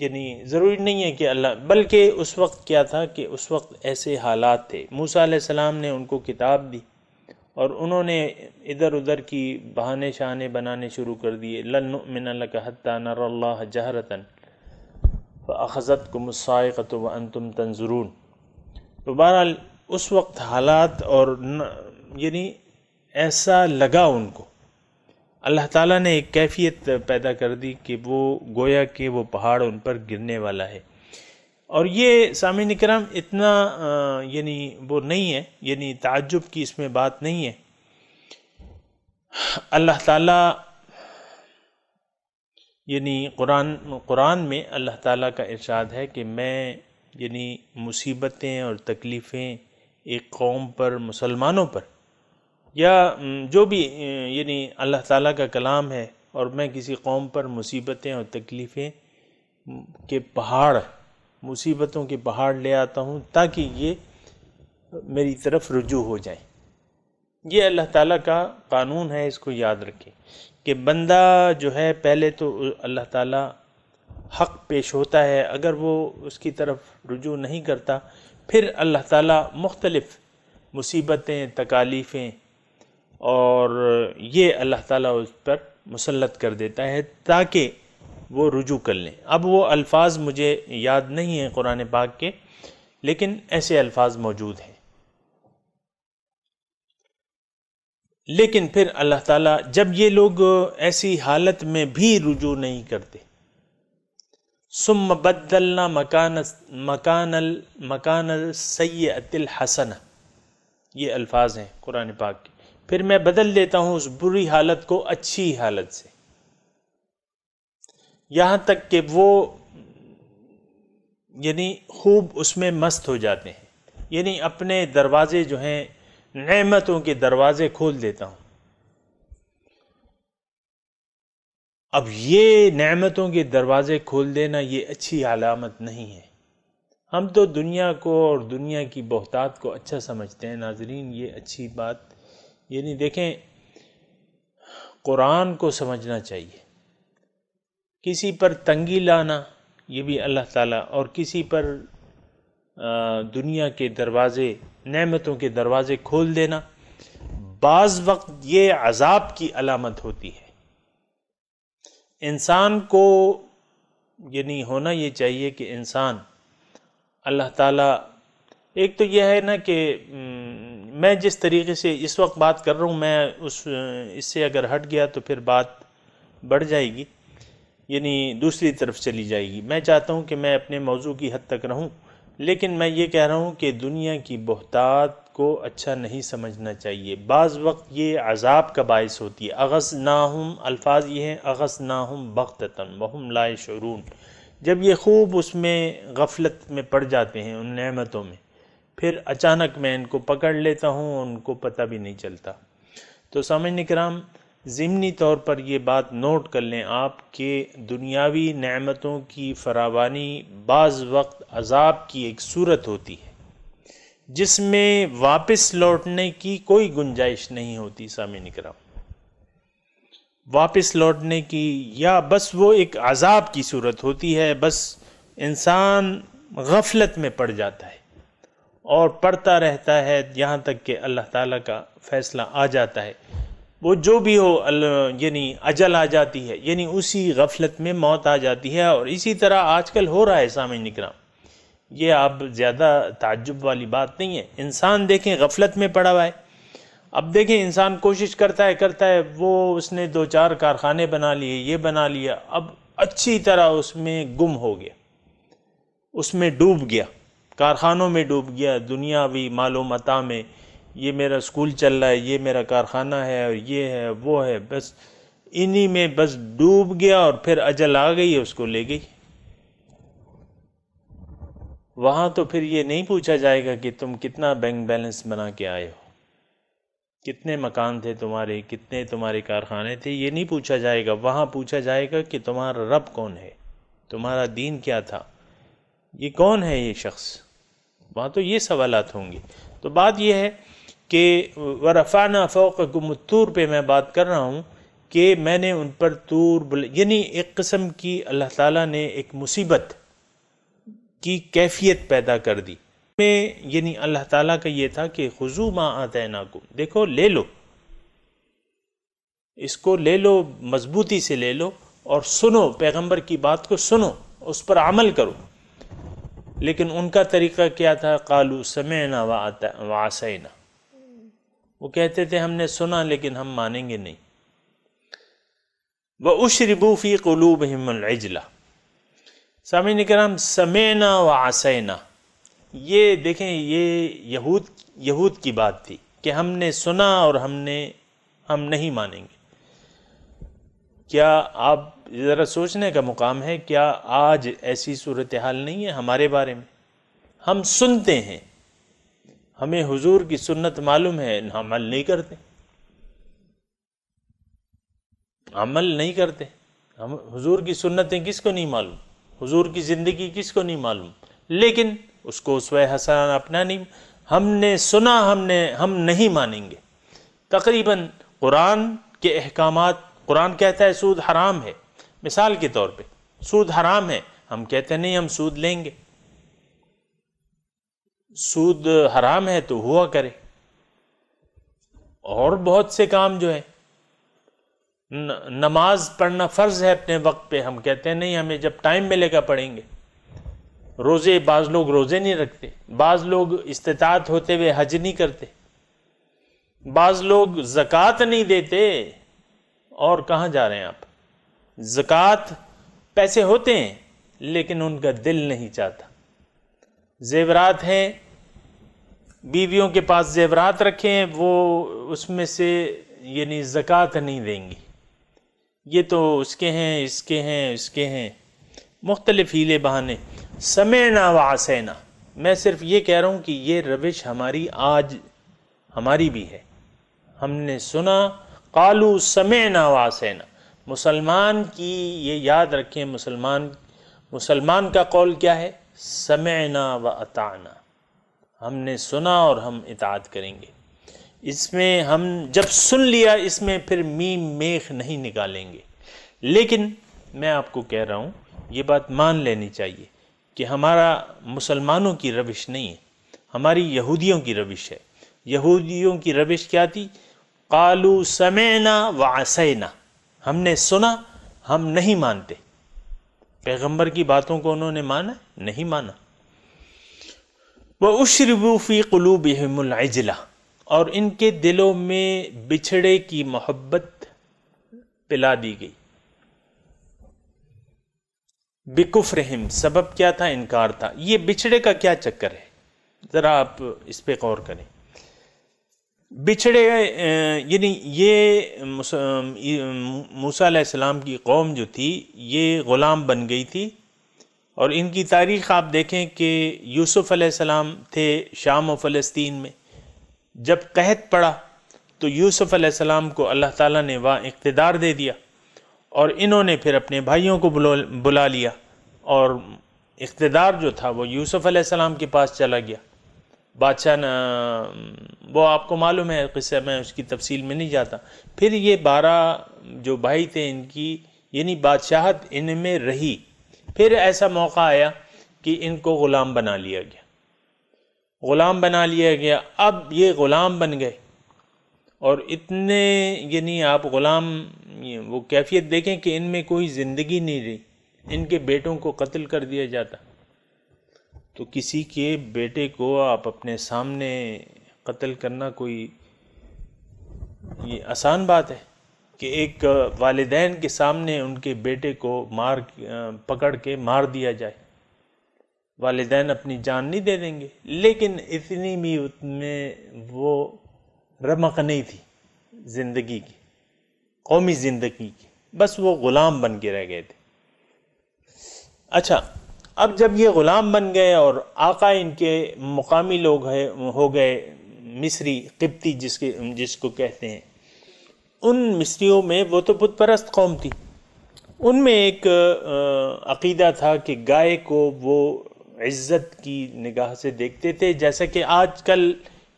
यानी ज़रूरी नहीं है कि अल्लाह बल्कि उस वक्त क्या था कि उस वक्त ऐसे हालात थे मूसा सलाम ने उनको किताब दी और उन्होंने इधर उधर की बहाने शहाने बनाने शुरू कर दिए लन मिनलकहत्ता नर्ल्ला जहरतन अखज़त को मुसाक़त अन तुम तंजरून तो बहरहाल उस वक्त हालात और यानी ऐसा लगा उनको अल्लाह ताला ने एक कैफियत पैदा कर दी कि वो गोया कि वो पहाड़ उन पर गिरने वाला है और ये सामिन कराम इतना यानी वो नहीं है यानी ताज्जुब की इसमें बात नहीं है अल्लाह ताला यानी कुरान कुरान में अल्लाह ताला का इरशाद है कि मैं यानी मुसीबतें और तकलीफ़ें एक कौम पर मुसलमानों पर या जो भी यानी अल्लाह ताला का कलाम है और मैं किसी कौम पर मुसीबतें और तकलीफ़ें के पहाड़ मुसीबतों के पहाड़ ले आता हूँ ताकि ये मेरी तरफ रुजू हो जाए ये अल्लाह ताला का कानून है इसको याद रखें कि बंदा जो है पहले तो अल्लाह ताला हक पेश होता है अगर वो उसकी तरफ रुजू नहीं करता फिर अल्लाह ताला मुख्तलफ़ मुसीबतें तकालीफ़ें और ये अल्लाह ताला उस पर मुसलत कर देता है ताकि वो रुजू कर लें अब वो अल्फाज मुझे याद नहीं हैं कुरान पाक के लेकिन ऐसे अल्फाज मौजूद हैं लेकिन फिर अल्लाह ताला जब ये लोग ऐसी हालत में भी रुजू नहीं करते सुम बदलना मकान मकानल मकानल अतिल हसन ये अल्फाज हैं कुरान पाक के फिर मैं बदल देता हूँ उस बुरी हालत को अच्छी हालत से यहाँ तक कि वो यानी खूब उसमें मस्त हो जाते हैं यानी अपने दरवाज़े जो हैं नेमतों के दरवाज़े खोल देता हूँ अब ये नेमतों के दरवाज़े खोल देना ये अच्छी अलामत नहीं है हम तो दुनिया को और दुनिया की बहुतात को अच्छा समझते हैं नाजरीन ये अच्छी बात यानी देखें कुरान को समझना चाहिए किसी पर तंगी लाना ये भी अल्लाह ताला और किसी पर दुनिया के दरवाज़े नेमतों के दरवाज़े खोल देना बाज़ वक्त ये अजाब की अलामत होती है इंसान को ये नहीं होना ये चाहिए कि इंसान अल्लाह ताला एक तो यह है ना कि मैं जिस तरीके से इस वक्त बात कर रहा हूँ मैं उस इससे अगर हट गया तो फिर बात बढ़ जाएगी यानी दूसरी तरफ चली जाएगी मैं चाहता हूँ कि मैं अपने मौजू की हद तक रहूँ लेकिन मैं ये कह रहा हूँ कि दुनिया की बहतात को अच्छा नहीं समझना चाहिए बाज़ वक्त ये अजाब का बायस होती है अगस ना हम अल्फाज ये हैं अगस ना हम बख्तन बहुम लाए शरून जब ये खूब उसमें गफलत में पड़ जाते हैं उन नमतों में फिर अचानक मैं इनको पकड़ लेता हूँ उनको पता भी नहीं चलता तो समझ निकराम ज़मनी तौर पर ये बात नोट कर लें आप कि दुनियावी नमतों की फरावानी बाज़ वक्त अजाब की एक सूरत होती है जिसमें वापस लौटने की कोई गुंजाइश नहीं होती सामी निकराम वापस लौटने की या बस वो एक अजाब की सूरत होती है बस इंसान गफलत में पड़ जाता है और पढ़ता रहता है यहाँ तक कि अल्लाह ताला का फ़ैसला आ जाता है वो जो भी हो यानी अजल आ जाती है यानी उसी गफलत में मौत आ जाती है और इसी तरह आजकल हो रहा है सामने निकला ये आप ज़्यादा ताज्जुब वाली बात नहीं है इंसान देखें गफलत में पड़ा हुआ है अब देखें इंसान कोशिश करता है करता है वो उसने दो चार कारखाने बना लिए ये बना लिया अब अच्छी तरह उसमें गुम हो गया उसमें डूब गया कारखानों में डूब गया दुनियावी मालो मता में ये मेरा स्कूल चल रहा है ये मेरा कारखाना है और ये है वो है बस इन्हीं में बस डूब गया और फिर अजल आ गई उसको ले गई वहां तो फिर ये नहीं पूछा जाएगा कि तुम कितना बैंक बैलेंस बना के आए हो कितने मकान थे तुम्हारे कितने तुम्हारे कारखाने थे ये नहीं पूछा जाएगा वहां पूछा जाएगा कि तुम्हारा रब कौन है तुम्हारा दीन क्या था ये कौन है ये शख्स वहां तो ये सवालत होंगे तो बात यह है कि वरफाना फोक फ़ोक गुमतूर पे मैं बात कर रहा हूँ कि मैंने उन पर तूर यानी एक कस्म की अल्लाह ताला ने एक मुसीबत की कैफियत पैदा कर दी में यानी अल्लाह ताला का ये था कि खुजू माँ आतना को देखो ले लो इसको ले लो मजबूती से ले लो और सुनो पैगंबर की बात को सुनो उस पर अमल करो लेकिन उनका तरीका क्या था कालू समय ना वासैना वो कहते थे हमने सुना लेकिन हम मानेंगे नहीं व उशरबूफ़ी कलूब हिमजला सामिन कराम समेना व आसैना ये देखें ये यहूद यहूद की बात थी कि हमने सुना और हमने हम नहीं मानेंगे क्या आप ज़रा सोचने का मुकाम है क्या आज ऐसी सूरत हाल नहीं है हमारे बारे में हम सुनते हैं हमें हुजूर की सुन्नत मालूम है हम अमल नहीं करते अमल नहीं करते हम हुजूर की सुन्नतें किसको नहीं मालूम हुजूर की ज़िंदगी किसको नहीं मालूम लेकिन उसको स्वय हसन अपना नहीं हमने सुना हमने हम नहीं मानेंगे तकरीबन कुरान के अहकाम कुरान कहता है सूद हराम है मिसाल के तौर पे सूद हराम है हम कहते नहीं हम सूद लेंगे सूद हराम है तो हुआ करे और बहुत से काम जो है न, नमाज पढ़ना फ़र्ज है अपने वक्त पे हम कहते हैं नहीं हमें जब टाइम मिलेगा पढ़ेंगे रोज़े बाज़ लोग रोज़े नहीं रखते बाज़ लोग इस्तात होते हुए हज नहीं करते बाज़ लोग जक़ात नहीं देते और कहाँ जा रहे हैं आप जक़ात पैसे होते हैं लेकिन उनका दिल नहीं चाहता जेवरात हैं बीवियों के पास जेवरात रखें वो उसमें से यानी ज़क़़त नहीं देंगी ये तो उसके हैं इसके हैं इसके हैं मुख्तलिफ हीले बहाने समय व आसैना मैं सिर्फ ये कह रहा हूँ कि ये रविश हमारी आज हमारी भी है हमने सुना कालू समेना व आसैना मुसलमान की ये याद रखें मुसलमान मुसलमान का कौल क्या है ना व अताना हमने सुना और हम इताद करेंगे इसमें हम जब सुन लिया इसमें फिर मी मेख नहीं निकालेंगे लेकिन मैं आपको कह रहा हूँ ये बात मान लेनी चाहिए कि हमारा मुसलमानों की रविश नहीं है हमारी यहूदियों की रविश है यहूदियों की रविश क्या थी कालू समेना वासैना हमने सुना हम नहीं मानते पैगंबर की बातों को उन्होंने माना नहीं माना व उशरबूफ़ी कलूब क़लूबहमजला और इनके दिलों में बिछड़े की मोहब्बत पिला दी गई रहम सबब क्या था इनकार था ये बिछड़े का क्या चक्कर है ज़रा आप इस पर गौर करें बिछड़े यानी ये मूसा की कौम जो थी ये ग़ुलाम बन गई थी और इनकी तारीख़ आप देखें कि यूसुफ़ अलैहिस्सलाम थे शाम और फ़लस्तीन में जब कहत पड़ा तो यूसुफ़ अलैहिस्सलाम को अल्लाह ताला ने वह इकतदार दे दिया और इन्होंने फिर अपने भाइयों को बुला लिया और इकतदार जो था वो यूसुफ़ अलैहिस्सलाम के पास चला गया बादशाह वो आपको मालूम है किस्से में उसकी तफसील में नहीं जाता फिर ये बारह जो भाई थे इनकी यानी बादशाहत इनमें रही फिर ऐसा मौका आया कि इनको ग़ुलाम बना लिया गया ग़ुलाम बना लिया गया अब ये ग़ुलाम बन गए और इतने यानी आप ग़ुलाम वो कैफियत देखें कि इनमें कोई ज़िंदगी नहीं रही इनके बेटों को कत्ल कर दिया जाता तो किसी के बेटे को आप अपने सामने कत्ल करना कोई ये आसान बात है कि एक वालदेन के सामने उनके बेटे को मार पकड़ के मार दिया जाए वालदेन अपनी जान नहीं दे देंगे लेकिन इतनी भी उसमें वो रमक नहीं थी ज़िंदगी की कौमी ज़िंदगी की बस वो ग़ुलाम बन के रह गए थे अच्छा अब जब ये ग़ुलाम बन गए और आका इनके मुकामी लोग है हो गए मिस्री किप्ती जिसके जिसको कहते हैं उन मिस्रियों में वो तो बुत परस्त कौम थी उनमें एक अकीदा था कि गाय को वो इज़्ज़त की निगाह से देखते थे जैसा कि आजकल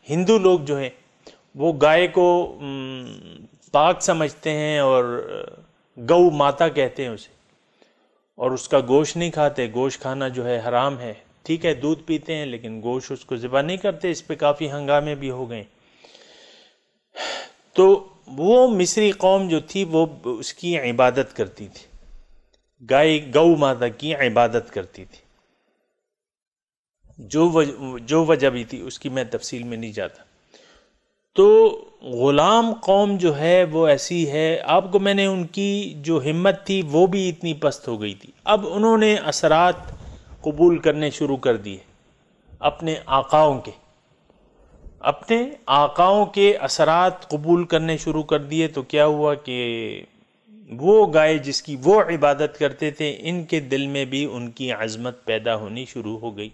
हिंदू लोग जो हैं वो गाय को पाक समझते हैं और गऊ माता कहते हैं उसे और उसका गोश्त नहीं खाते गोश्त खाना जो है हराम है ठीक है दूध पीते हैं लेकिन गोश्त उसको ज़िबा नहीं करते इस पर काफ़ी हंगामे भी हो गए तो वो मिस्री कौम जो थी वो उसकी इबादत करती थी गाय गऊ माता की इबादत करती थी जो वज, जो वजह भी थी उसकी मैं तफसील में नहीं जाता तो ग़ुलाम कौम जो है वो ऐसी है आपको मैंने उनकी जो हिम्मत थी वो भी इतनी पस्त हो गई थी अब उन्होंने असरात कबूल करने शुरू कर दिए अपने आकाओं के अपने आकाओं के असरात कबूल करने शुरू कर दिए तो क्या हुआ कि वो गाय जिसकी वो इबादत करते थे इनके दिल में भी उनकी आज़मत पैदा होनी शुरू हो गई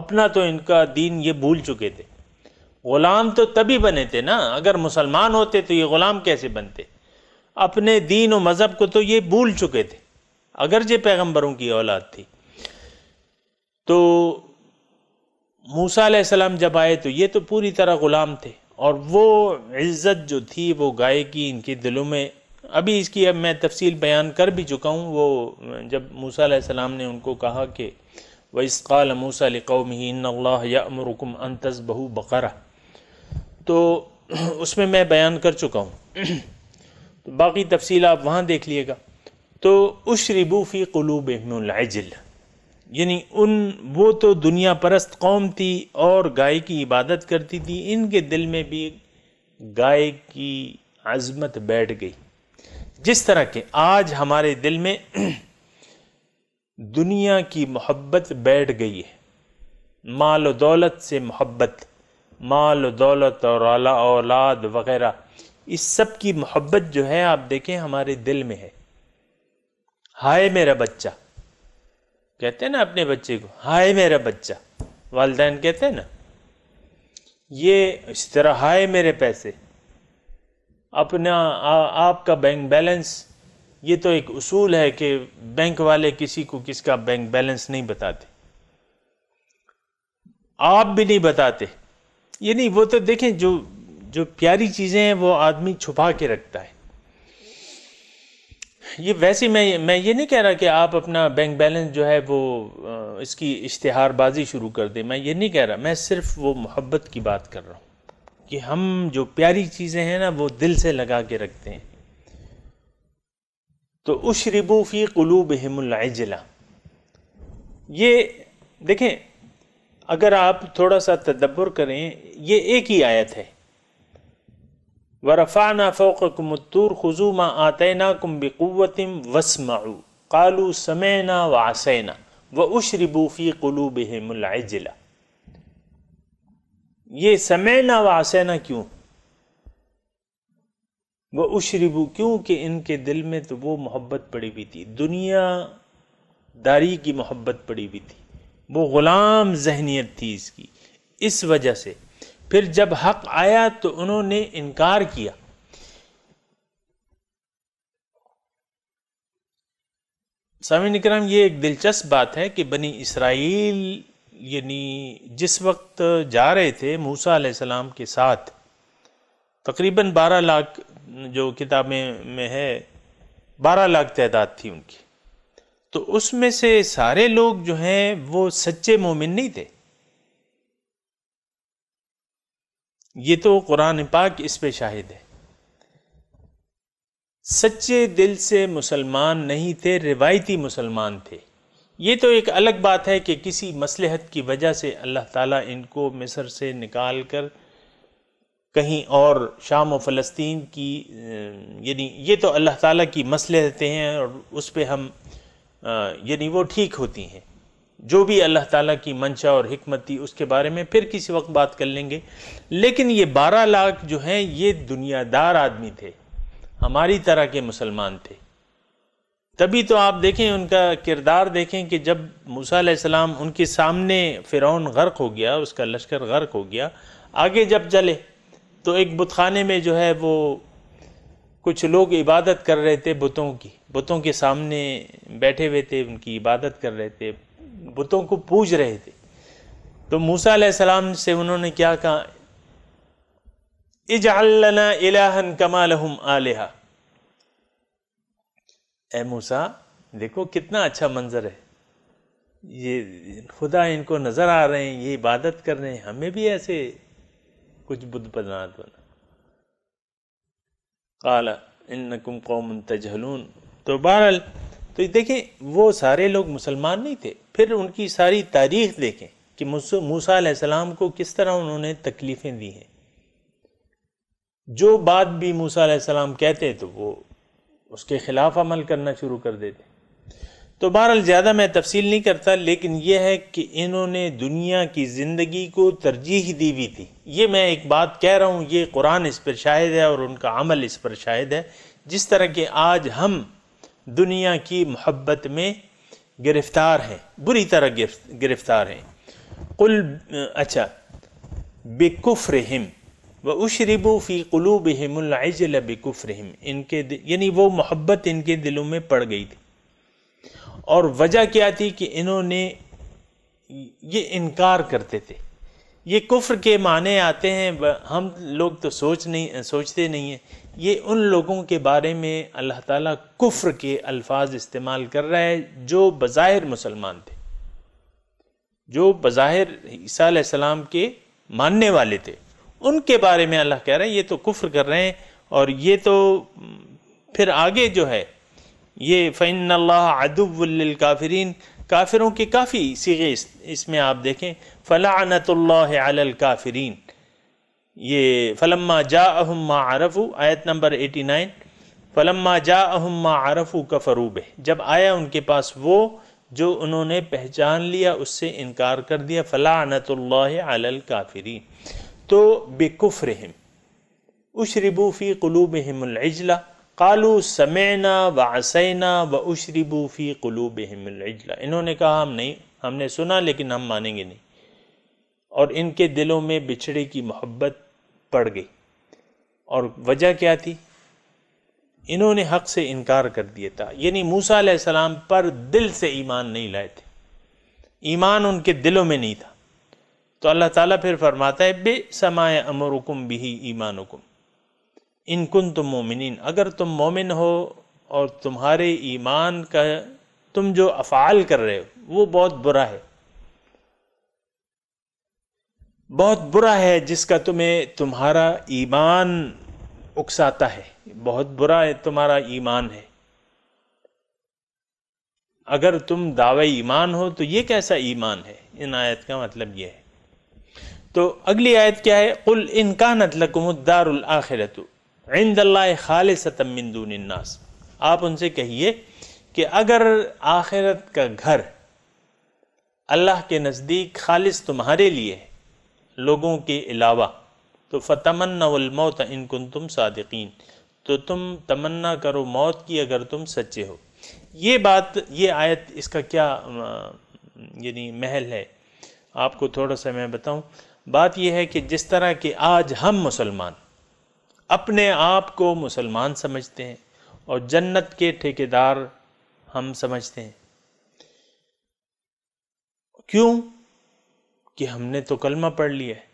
अपना तो इनका दीन ये भूल चुके थे ग़ुलाम तो तभी बने थे ना अगर मुसलमान होते तो ये ग़ुलाम कैसे बनते अपने दीन और मज़हब को तो ये भूल चुके थे अगर ये पैगम्बरों की औलाद थी तो मूसा सलाम जब आए तो ये तो पूरी तरह ग़ुलाम थे और वो इज़्ज़त जो थी वो गाय की इनके दिलों में अभी इसकी अब मैं तफसील बयान कर भी चुका हूँ वो जब मूसा सलाम ने उनको कहा कि व इसकाल मूसा कौम ही यामरकुम अनतस बहू बकरा तो उसमें मैं बयान कर चुका हूँ तो बाकी तफसील आप वहाँ देख लीजिएगा तो उश रिबूफ़ी क़लूब अजल यानी उन वो तो दुनिया परस्त कौम थी और गाय की इबादत करती थी इनके दिल में भी गाय की आजमत बैठ गई जिस तरह के आज हमारे दिल में दुनिया की मोहब्बत बैठ गई है माल और दौलत से मोहब्बत माल और दौलत और आला औलाद वगैरह इस सब की मोहब्बत जो है आप देखें हमारे दिल में है हाय मेरा बच्चा कहते हैं ना अपने बच्चे को हाय मेरा बच्चा वालदेन कहते हैं ना ये इस तरह हाय मेरे पैसे अपना आ, आपका बैंक बैलेंस ये तो एक उसूल है कि बैंक वाले किसी को किसका बैंक बैलेंस नहीं बताते आप भी नहीं बताते ये नहीं वो तो देखें जो जो प्यारी चीज़ें हैं वो आदमी छुपा के रखता है ये वैसे मैं मैं ये नहीं कह रहा कि आप अपना बैंक बैलेंस जो है वो इसकी इश्तहारबाजी शुरू कर दें मैं ये नहीं कह रहा मैं सिर्फ वो मोहब्बत की बात कर रहा हूँ कि हम जो प्यारी चीज़ें हैं ना वो दिल से लगा के रखते हैं तो उश रिबू फ़ी कलूब ये देखें अगर आप थोड़ा सा तदब्बर करें ये एक ही आयत है व वरफ़ाना फ़ोकमतूर खजू मा आतना कुम बक़वतम वसमाऊ कालू समैना वासैना व उशरबूफ़ी कुलू हिमला ये समैना वासैना क्यों व उशरबू क्योंकि इनके दिल में तो वो मोहब्बत पड़ी हुई थी दुनिया दारी की मोहब्बत पड़ी हुई थी वो ग़ुलाम जहनीत थी इसकी इस वजह से फिर जब हक आया तो उन्होंने इनकार किया सामिन निकराम ये एक दिलचस्प बात है कि बनी इसराइल यानी जिस वक्त जा रहे थे मूसा सलाम के साथ तकरीबन 12 लाख जो किताबें में है 12 लाख तादाद थी उनकी तो उसमें से सारे लोग जो हैं वो सच्चे मोमिन नहीं थे ये तो कुरान पाक इस पे शाहिद है सच्चे दिल से मुसलमान नहीं थे रिवायती मुसलमान थे ये तो एक अलग बात है कि किसी मसलहत की वजह से अल्लाह ताला इनको मिस्र से निकाल कर कहीं और शाम व फ़लस्तीन की यानी ये तो अल्लाह ताला की मसलहतें हैं और उस पर हम यानी वो ठीक होती हैं जो भी अल्लाह ताला की मंशा और हमत थी उसके बारे में फिर किसी वक्त बात कर लेंगे लेकिन ये बारह लाख जो हैं ये दुनियादार आदमी थे हमारी तरह के मुसलमान थे तभी तो आप देखें उनका किरदार देखें कि जब मूसा सलाम उनके सामने फ़िरौन गर्क हो गया उसका लश्कर गर्क हो गया आगे जब चले तो एक बुतखाने में जो है वो कुछ लोग इबादत कर रहे थे बुतों की बुतों के सामने बैठे हुए थे उनकी इबादत कर रहे थे बुतों को पूज रहे थे तो मूसा सलाम से उन्होंने क्या कहा इजअल्लना इलाहन कमा आलिहा ए मूसा देखो कितना अच्छा मंजर है ये खुदा इनको नज़र आ रहे हैं ये इबादत कर रहे हैं हमें भी ऐसे कुछ बुद्ध बना दो ना काला कौम तजहलून तो बहरल तो देखिए वो सारे लोग मुसलमान नहीं थे फिर उनकी सारी तारीख देखें कि मूसा सलाम को किस तरह उन्होंने तकलीफ़ें दी हैं जो बात भी मूसा सलाम कहते तो वो उसके ख़िलाफ़ अमल करना शुरू कर देते तो बहरहाल ज़्यादा मैं तफसील नहीं करता लेकिन यह है कि इन्होंने दुनिया की ज़िंदगी को तरजीह दी हुई थी ये मैं एक बात कह रहा हूँ ये कुरान इस पर शाहिद है और उनका अमल इस पर शाहिद है जिस तरह के आज हम दुनिया की मोहब्बत में गिरफ्तार हैं बुरी तरह गिरफ्तार हैं कुल अच्छा बेकुफ रहीम व उशरबू फ़ी कलूब हिमजल बेकुफ़ हिम इनके यानी वो मोहब्बत इनके दिलों में पड़ गई थी और वजह क्या थी कि इन्होंने ये इनकार करते थे ये कुफ्र के माने आते हैं हम लोग तो सोच नहीं सोचते नहीं हैं ये उन लोगों के बारे में अल्लाह ताला कुफ्र के अल्फाज इस्तेमाल कर रहा है जो बज़ाहिर मुसलमान थे जो बज़ाहिर ईसा सलाम के मानने वाले थे उनके बारे में अल्लाह कह रहे हैं ये तो कुफ्र कर रहे हैं और ये तो फिर आगे जो है ये फ़ैन अल्लाह अदुबुल्ल काफरीन काफिरों के काफ़ी सीगे इसमें आप देखें फ़लानतल काफरीन ये फ़लम्मा जा अहम्मा आरफु आयत नंबर एटी नाइन फ़लम्मा जा अहम्मा आरफु का फ़रूब है जब आया उनके पास वो जो उन्होंने पहचान लिया उससे इनकार कर दिया फ़लानतल काफरीन तो रहम उशरबूफ़ी क़लूब हमलजला कालू समेना व असैना व उशरबूफ़ी क़लूब हमलजला इन्होंने कहा हम नहीं हमने सुना लेकिन हम मानेंगे नहीं और इनके दिलों में बिछड़े की मोहब्बत पड़ गई और वजह क्या थी इन्होंने हक से इनकार कर दिया था यानी मूसा सलाम पर दिल से ईमान नहीं लाए थे ईमान उनके दिलों में नहीं था तो अल्लाह ताला फिर फरमाता है बे समाय हुकुम बिही ईमानुकुम इनकुन तुम मोमिन अगर तुम मोमिन हो और तुम्हारे ईमान का तुम जो अफ़ाल कर रहे हो वो बहुत बुरा है बहुत बुरा है जिसका तुम्हें तुम्हारा ईमान उकसाता है बहुत बुरा है तुम्हारा ईमान है अगर तुम दावे ईमान हो तो ये कैसा ईमान है इन आयत का मतलब ये है तो अगली आयत क्या है कुल इनकानत लकुमुद्दारुल आखिरत दल्ला खाल सतमिंदूनन्नास आप उनसे कहिए कि अगर आखिरत का घर अल्लाह के नज़दीक खालिस तुम्हारे लिए है लोगों के अलावा तो फ़तमन्नामौत इनकुन तुम सादकिन तो तुम तमन्ना करो मौत की अगर तुम सच्चे हो ये बात ये आयत इसका क्या यानी महल है आपको थोड़ा सा मैं बताऊं बात यह है कि जिस तरह के आज हम मुसलमान अपने आप को मुसलमान समझते हैं और जन्नत के ठेकेदार हम समझते हैं क्यों कि हमने तो कलमा पढ़ लिया है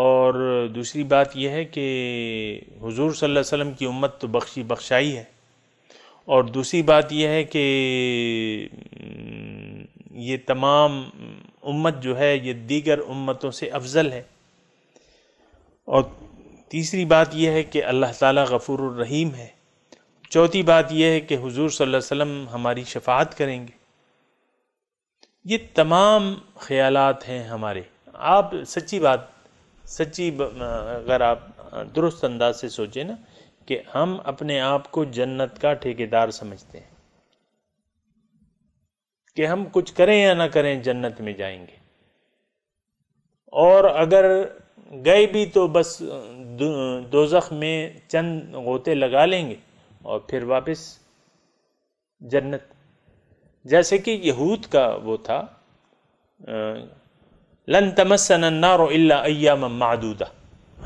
और दूसरी बात यह है कि हुजूर सल्लल्लाहु अलैहि वसल्लम की उम्मत तो बख्शी बख्शाई है और दूसरी बात यह है कि हम्म, ये तमाम उम्मत जो है ये दीगर उम्मतों से अफजल है और तीसरी बात यह है कि अल्लाह ताला गफ़ूर रहीम है चौथी बात यह है कि हुजूर सल्लल्लाहु अलैहि वसल्लम हमारी शफात करेंगे ये तमाम ख्यालात हैं हमारे आप सच्ची बात सच्ची अगर आप दुरुस्त अंदाज से सोचें ना कि हम अपने आप को जन्नत का ठेकेदार समझते हैं कि हम कुछ करें या ना करें जन्नत में जाएंगे और अगर गए भी तो बस दोजख में चंद गोते लगा लेंगे और फिर वापस जन्नत जैसे कि यहूद का वो था लन तमसन्नारो अय्याम मादूदा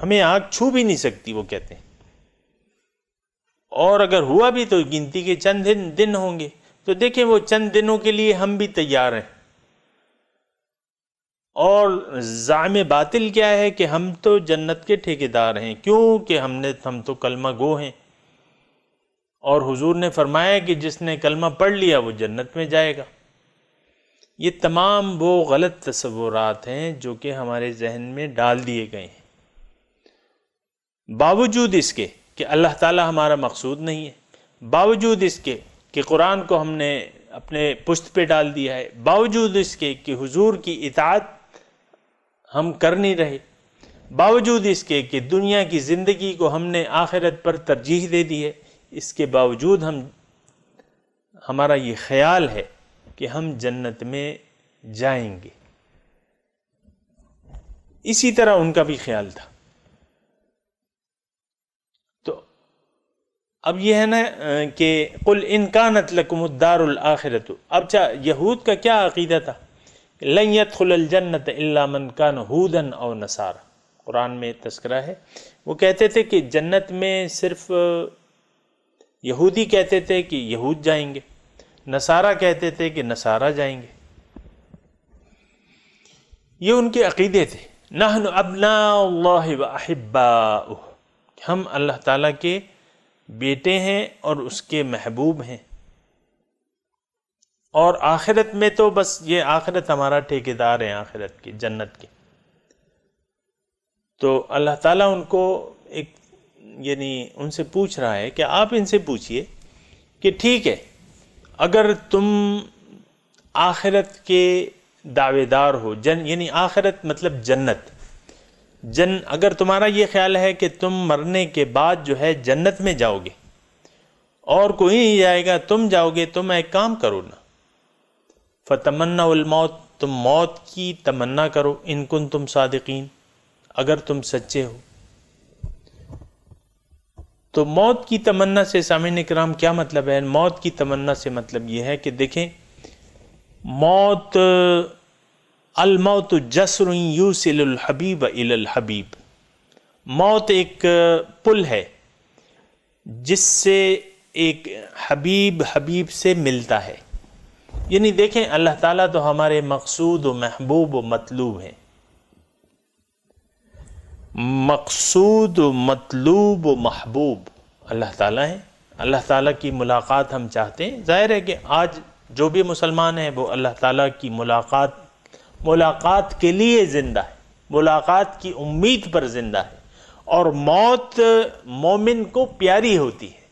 हमें आग छू भी नहीं सकती वो कहते हैं और अगर हुआ भी तो गिनती के चंद दिन, दिन होंगे तो देखें वो चंद दिनों के लिए हम भी तैयार हैं और जाम बातिल क्या है कि हम तो जन्नत के ठेकेदार हैं क्योंकि हमने हम तो कलमा गो हैं और हुजूर ने फरमाया कि जिसने कलमा पढ़ लिया वो जन्नत में जाएगा ये तमाम वो गलत तस्वुरात हैं जो कि हमारे जहन में डाल दिए गए हैं बावजूद इसके कि अल्लाह ताला हमारा मकसूद नहीं है बावजूद इसके कि कुरान को हमने अपने पुश्त पे डाल दिया है बावजूद इसके कि हुजूर की इतात हम कर नहीं रहे बावजूद इसके कि दुनिया की ज़िंदगी को हमने आखिरत पर तरजीह दे दी है इसके बावजूद हम हमारा ये ख्याल है कि हम जन्नत में जाएंगे इसी तरह उनका भी ख्याल था तो अब यह है ना कि कुल इनकानत लकुमदारुल आखिरत अब चाह यहूद का क्या अकीदा था लैत जन्नत इलामन कान हूदन और नसारा कुरान में तस्करा है वो कहते थे कि जन्नत में सिर्फ़ यहूदी कहते थे कि यहूद जाएंगे नसारा कहते थे कि नसारा जाएंगे ये उनके अकीदे थे नहन अबना हम अल्लाह ताला के बेटे हैं और उसके महबूब हैं और आखिरत में तो बस ये आखिरत हमारा ठेकेदार है आखिरत की जन्नत की तो अल्लाह ताला उनको एक यानी उनसे पूछ रहा है कि आप इनसे पूछिए कि ठीक है अगर तुम आखिरत के दावेदार हो जन यानी आखिरत मतलब जन्नत जन अगर तुम्हारा ये ख्याल है कि तुम मरने के बाद जो है जन्नत में जाओगे और कोई नहीं जाएगा तुम जाओगे तो मैं एक काम करो ना फतमन्ना तुम मौत की तमन्ना करो इनकुन तुम सादकिन अगर तुम सच्चे हो तो मौत की तमन्ना से सामिन कराम क्या मतलब है मौत की तमन्ना से मतलब ये है कि देखें मौत अलमौत जसर यू हबीब इलहबीब हबीब मौत एक पुल है जिससे एक हबीब हबीब से मिलता है यानी देखें अल्लाह ताला तो हमारे मकसूद व महबूब व मतलूब हैं मकसूद मतलूब महबूब अल्लाह ताला है अल्लाह ताला की मुलाकात हम चाहते हैं जाहिर है कि आज जो भी मुसलमान है वो अल्लाह ताला की मुलाकात मुलाकात के लिए ज़िंदा है मुलाकात की उम्मीद पर ज़िंदा है और मौत मोमिन को प्यारी होती है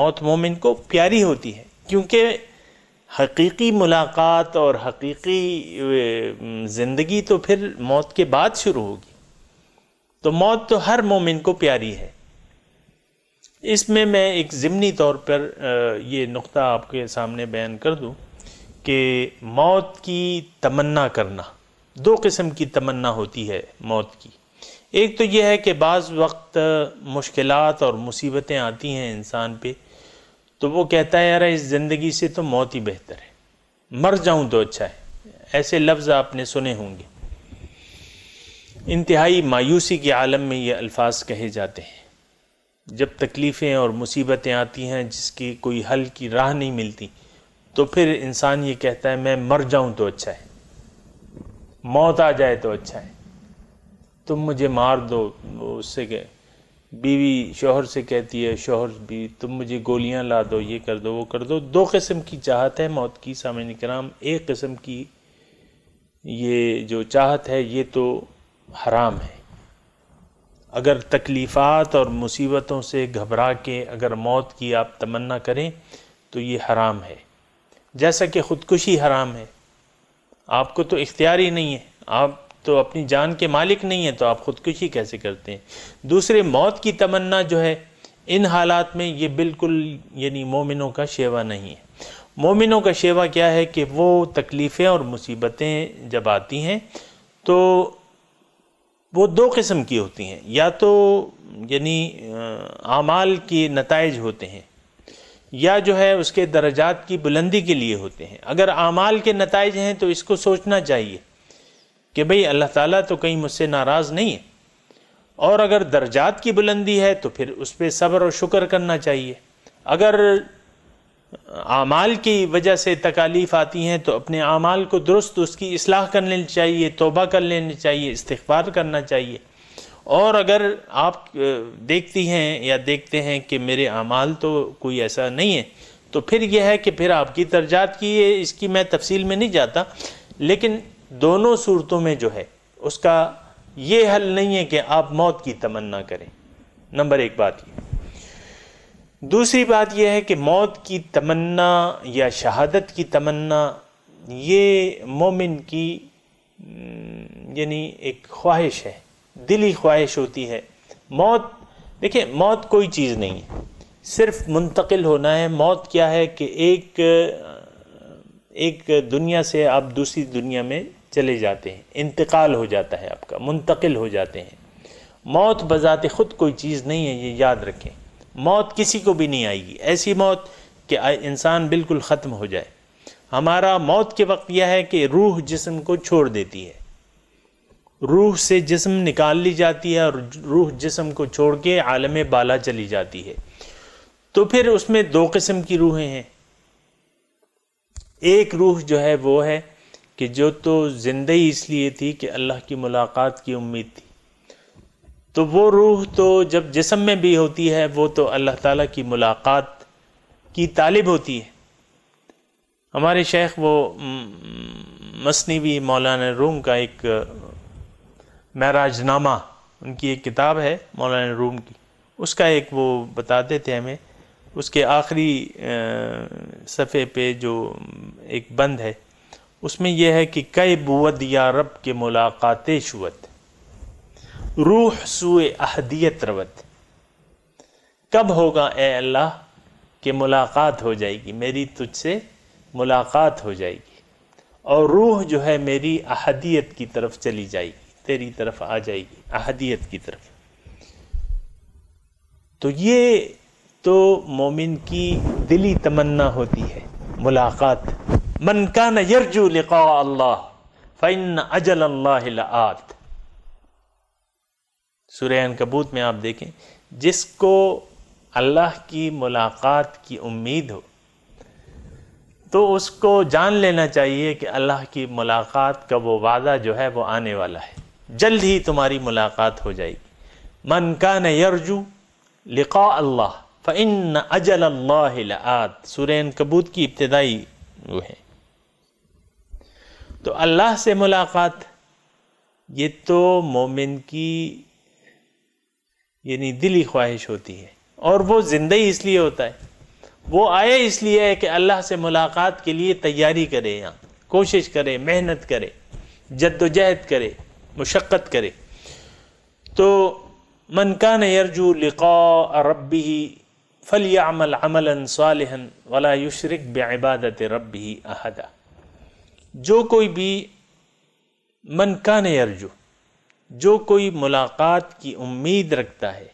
मौत मोमिन को प्यारी होती है क्योंकि हकीकी मुलाकात और हकीकी ज़िंदगी तो फिर मौत के बाद शुरू होगी तो मौत तो हर मोमिन को प्यारी है इसमें मैं एक ज़िमनी तौर पर ये नुक्ता आपके सामने बयान कर दूं कि मौत की तमन्ना करना दो किस्म की तमन्ना होती है मौत की एक तो यह है कि बाज़ वक्त मुश्किल और मुसीबतें आती हैं इंसान पे तो वो कहता है यार इस ज़िंदगी से तो मौत ही बेहतर है मर जाऊं तो अच्छा है ऐसे लफ्ज़ आपने सुने होंगे इंतहाई मायूसी के आलम में ये अल्फाज कहे जाते हैं जब तकलीफ़ें और मुसीबतें आती हैं जिसकी कोई हल की राह नहीं मिलती तो फिर इंसान ये कहता है मैं मर जाऊं तो अच्छा है मौत आ जाए तो अच्छा है तुम मुझे मार दो उससे कह बीवी शोहर से कहती है शोहर भी तुम मुझे गोलियां ला दो ये कर दो वो कर दो दो किस्म की चाहत है मौत की सामने कराम एक किस्म की ये जो चाहत है ये तो हराम है अगर तकलीफ़ात और मुसीबतों से घबरा के अगर मौत की आप तमन्ना करें तो ये हराम है जैसा कि ख़ुदकुशी हराम है आपको तो इख्तियार ही नहीं है आप तो अपनी जान के मालिक नहीं है तो आप ख़ुदकुशी कैसे करते हैं दूसरे मौत की तमन्ना जो है इन हालात में ये बिल्कुल यानी मोमिनों का शेवा नहीं है मोमिनों का शेवा क्या है कि वो तकलीफ़ें और मुसीबतें जब आती हैं तो वो दो किस्म की होती हैं या तो यानी आमाल के नतज होते हैं या जो है उसके दर्जात की बुलंदी के लिए होते हैं अगर आमाल के नतज हैं तो इसको सोचना चाहिए कि भाई अल्लाह ताला तो कहीं मुझसे नाराज़ नहीं है और अगर दर्जात की बुलंदी है तो फिर उस पर सब्र और शुक्र करना चाहिए अगर आमाल की वजह से तकालीफ आती हैं तो अपने आमाल को दुरुस्त उसकी असलाह कर लेनी चाहिए तोबा कर लेनी चाहिए इस्तफार करना चाहिए और अगर आप देखती हैं या देखते हैं कि मेरे आमाल तो कोई ऐसा नहीं है तो फिर यह है कि फिर आपकी तर्जात की है इसकी मैं तफसील में नहीं जाता लेकिन दोनों सूरतों में जो है उसका ये हल नहीं है कि आप मौत की तमन्ना करें नंबर एक बात ये दूसरी बात यह है कि मौत की तमन्ना या शहादत की तमन्ना ये मोमिन की यानी एक ख्वाहिश है दिली ख्वाहिश होती है मौत देखिए मौत कोई चीज़ नहीं है सिर्फ मुंतकिल होना है मौत क्या है कि एक एक दुनिया से आप दूसरी दुनिया में चले जाते हैं इंतकाल हो जाता है आपका मुंतकिल हो जाते हैं मौत बजाते ख़ुद कोई चीज़ नहीं है ये याद रखें मौत किसी को भी नहीं आएगी ऐसी मौत कि इंसान बिल्कुल ख़त्म हो जाए हमारा मौत के वक्त यह है कि रूह जिस्म को छोड़ देती है रूह से जिस्म निकाल ली जाती है और रूह जिस्म को छोड़ के आलम बाला चली जाती है तो फिर उसमें दो किस्म की रूहें हैं एक रूह जो है वो है कि जो तो ज़िंदगी इसलिए थी कि अल्लाह की मुलाकात की उम्मीद थी तो वो रूह तो जब जिसम में भी होती है वो तो अल्लाह ताला की मुलाकात की तालिब होती है हमारे शेख वो मसनवी मौलाना रूम का एक मराजनामा उनकी एक किताब है मौलाना रूम की उसका एक वो बताते थे हमें उसके आखिरी सफ़े पे जो एक बंद है उसमें यह है कि कई बुवत या रब के मुलाकात शुवत रूह सुए अहदियत रवत कब होगा ए अल्लाह कि मुलाकात हो जाएगी मेरी तुझसे मुलाकात हो जाएगी और रूह जो है मेरी अहदियत की तरफ चली जाएगी तेरी तरफ आ जाएगी अहदियत की तरफ तो ये तो मोमिन की दिली तमन्ना होती है मुलाकात मन का नरजू लिखा अल्लाह फ़ैन अजल अल्लाह आत सूर्य कबूत में आप देखें जिसको अल्लाह की मुलाकात की उम्मीद हो तो उसको जान लेना चाहिए कि अल्लाह की मुलाकात का वो वादा जो है वो आने वाला है जल्द ही तुम्हारी मुलाकात हो जाएगी मन का नर्जु लिखा अल्लाह फ़िन अजल अल्लात सुरैन कबूत की इब्तदाई वो है तो अल्लाह से मुलाकात ये तो मोमिन की यानी दिली ख्वाहिश होती है और वो ही इसलिए होता है वो आए इसलिए है कि अल्लाह से मुलाकात के लिए तैयारी करे यहाँ कोशिश करे मेहनत करे जद्दोजहद करे मुशक्क़त करे तो मन का यरजू लिखा रबी फलियामल अमलन सालहन वला युशरक बेबादत रबी अहदा जो कोई भी मन का यरजू जो कोई मुलाकात की उम्मीद रखता है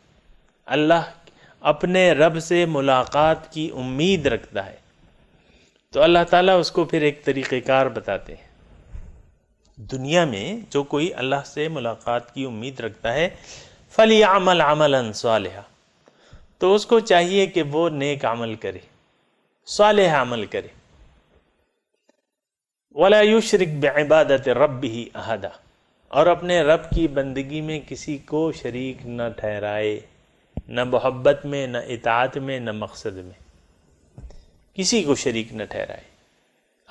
अल्लाह अपने रब से मुलाकात की उम्मीद रखता है तो अल्लाह ताला उसको फिर एक तरीक़ेकार बताते हैं दुनिया में जो कोई अल्लाह से मुलाकात की उम्मीद रखता है फली अमल अमल अनसाल तो उसको चाहिए कि वो नेक अमल करे साल अमल करे वला युशरक बबादत रब ही अहदा और अपने रब की बंदगी में किसी को शरीक न ठहराए न मोहब्बत में न इतात में न मकसद में किसी को शरीक न ठहराए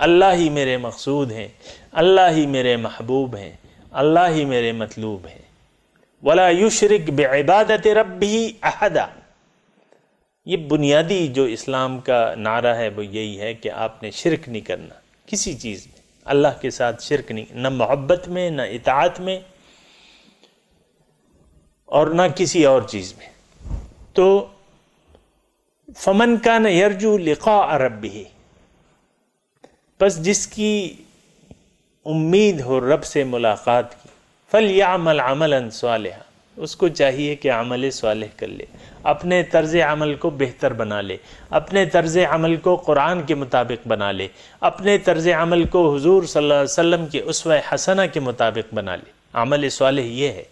अल्लाह ही मेरे मकसूद हैं अल्लाह ही मेरे महबूब हैं अल्लाह ही मेरे मतलूब हैं वला बे इबादत रब ही अहदा ये बुनियादी जो इस्लाम का नारा है वो यही है कि आपने शिरक नहीं करना किसी चीज़ में अल्लाह के साथ शिरक नहीं न मोहब्बत में न इतात में और ना किसी और चीज़ में तो फमन का न यरजू लिखा अरब ही बस जिसकी उम्मीद हो रब से मुलाकात की फल या अमल अमल उसको चाहिए कि अमल सवाल कर ले अपने तर्ज अमल को बेहतर बना ले अपने तर्ज अमल को कुरान के मुताबिक बना ले अपने तर्ज अमल को हज़ूर सल्लम के उस उसव हसना के मुताबिक बना ले अमल सवाल ये है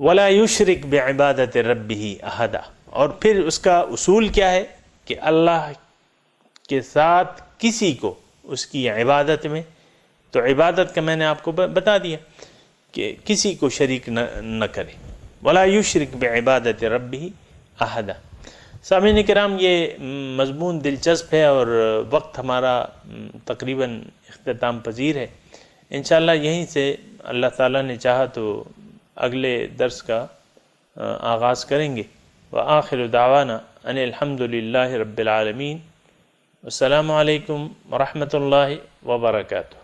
वलायुशरक युशरक बेबादत रब ही अहदा और फिर उसका उसूल क्या है कि अल्लाह के साथ किसी को उसकी इबादत में तो इबादत का मैंने आपको बता दिया कि किसी को शरीक न, न करें वला युशरक बबादत रब ही अहदा सामिन कराम ये मजमून दिलचस्प है और वक्त हमारा तकरीबन अख्ताम पजीर है इन यहीं से अल्लाह ताला ने चाहा तो अगले दर्स का आगाज़ करेंगे व आखिर दावाना अनिलहमदिल्ला रबालमीन अल्लाम वरहमल वर्का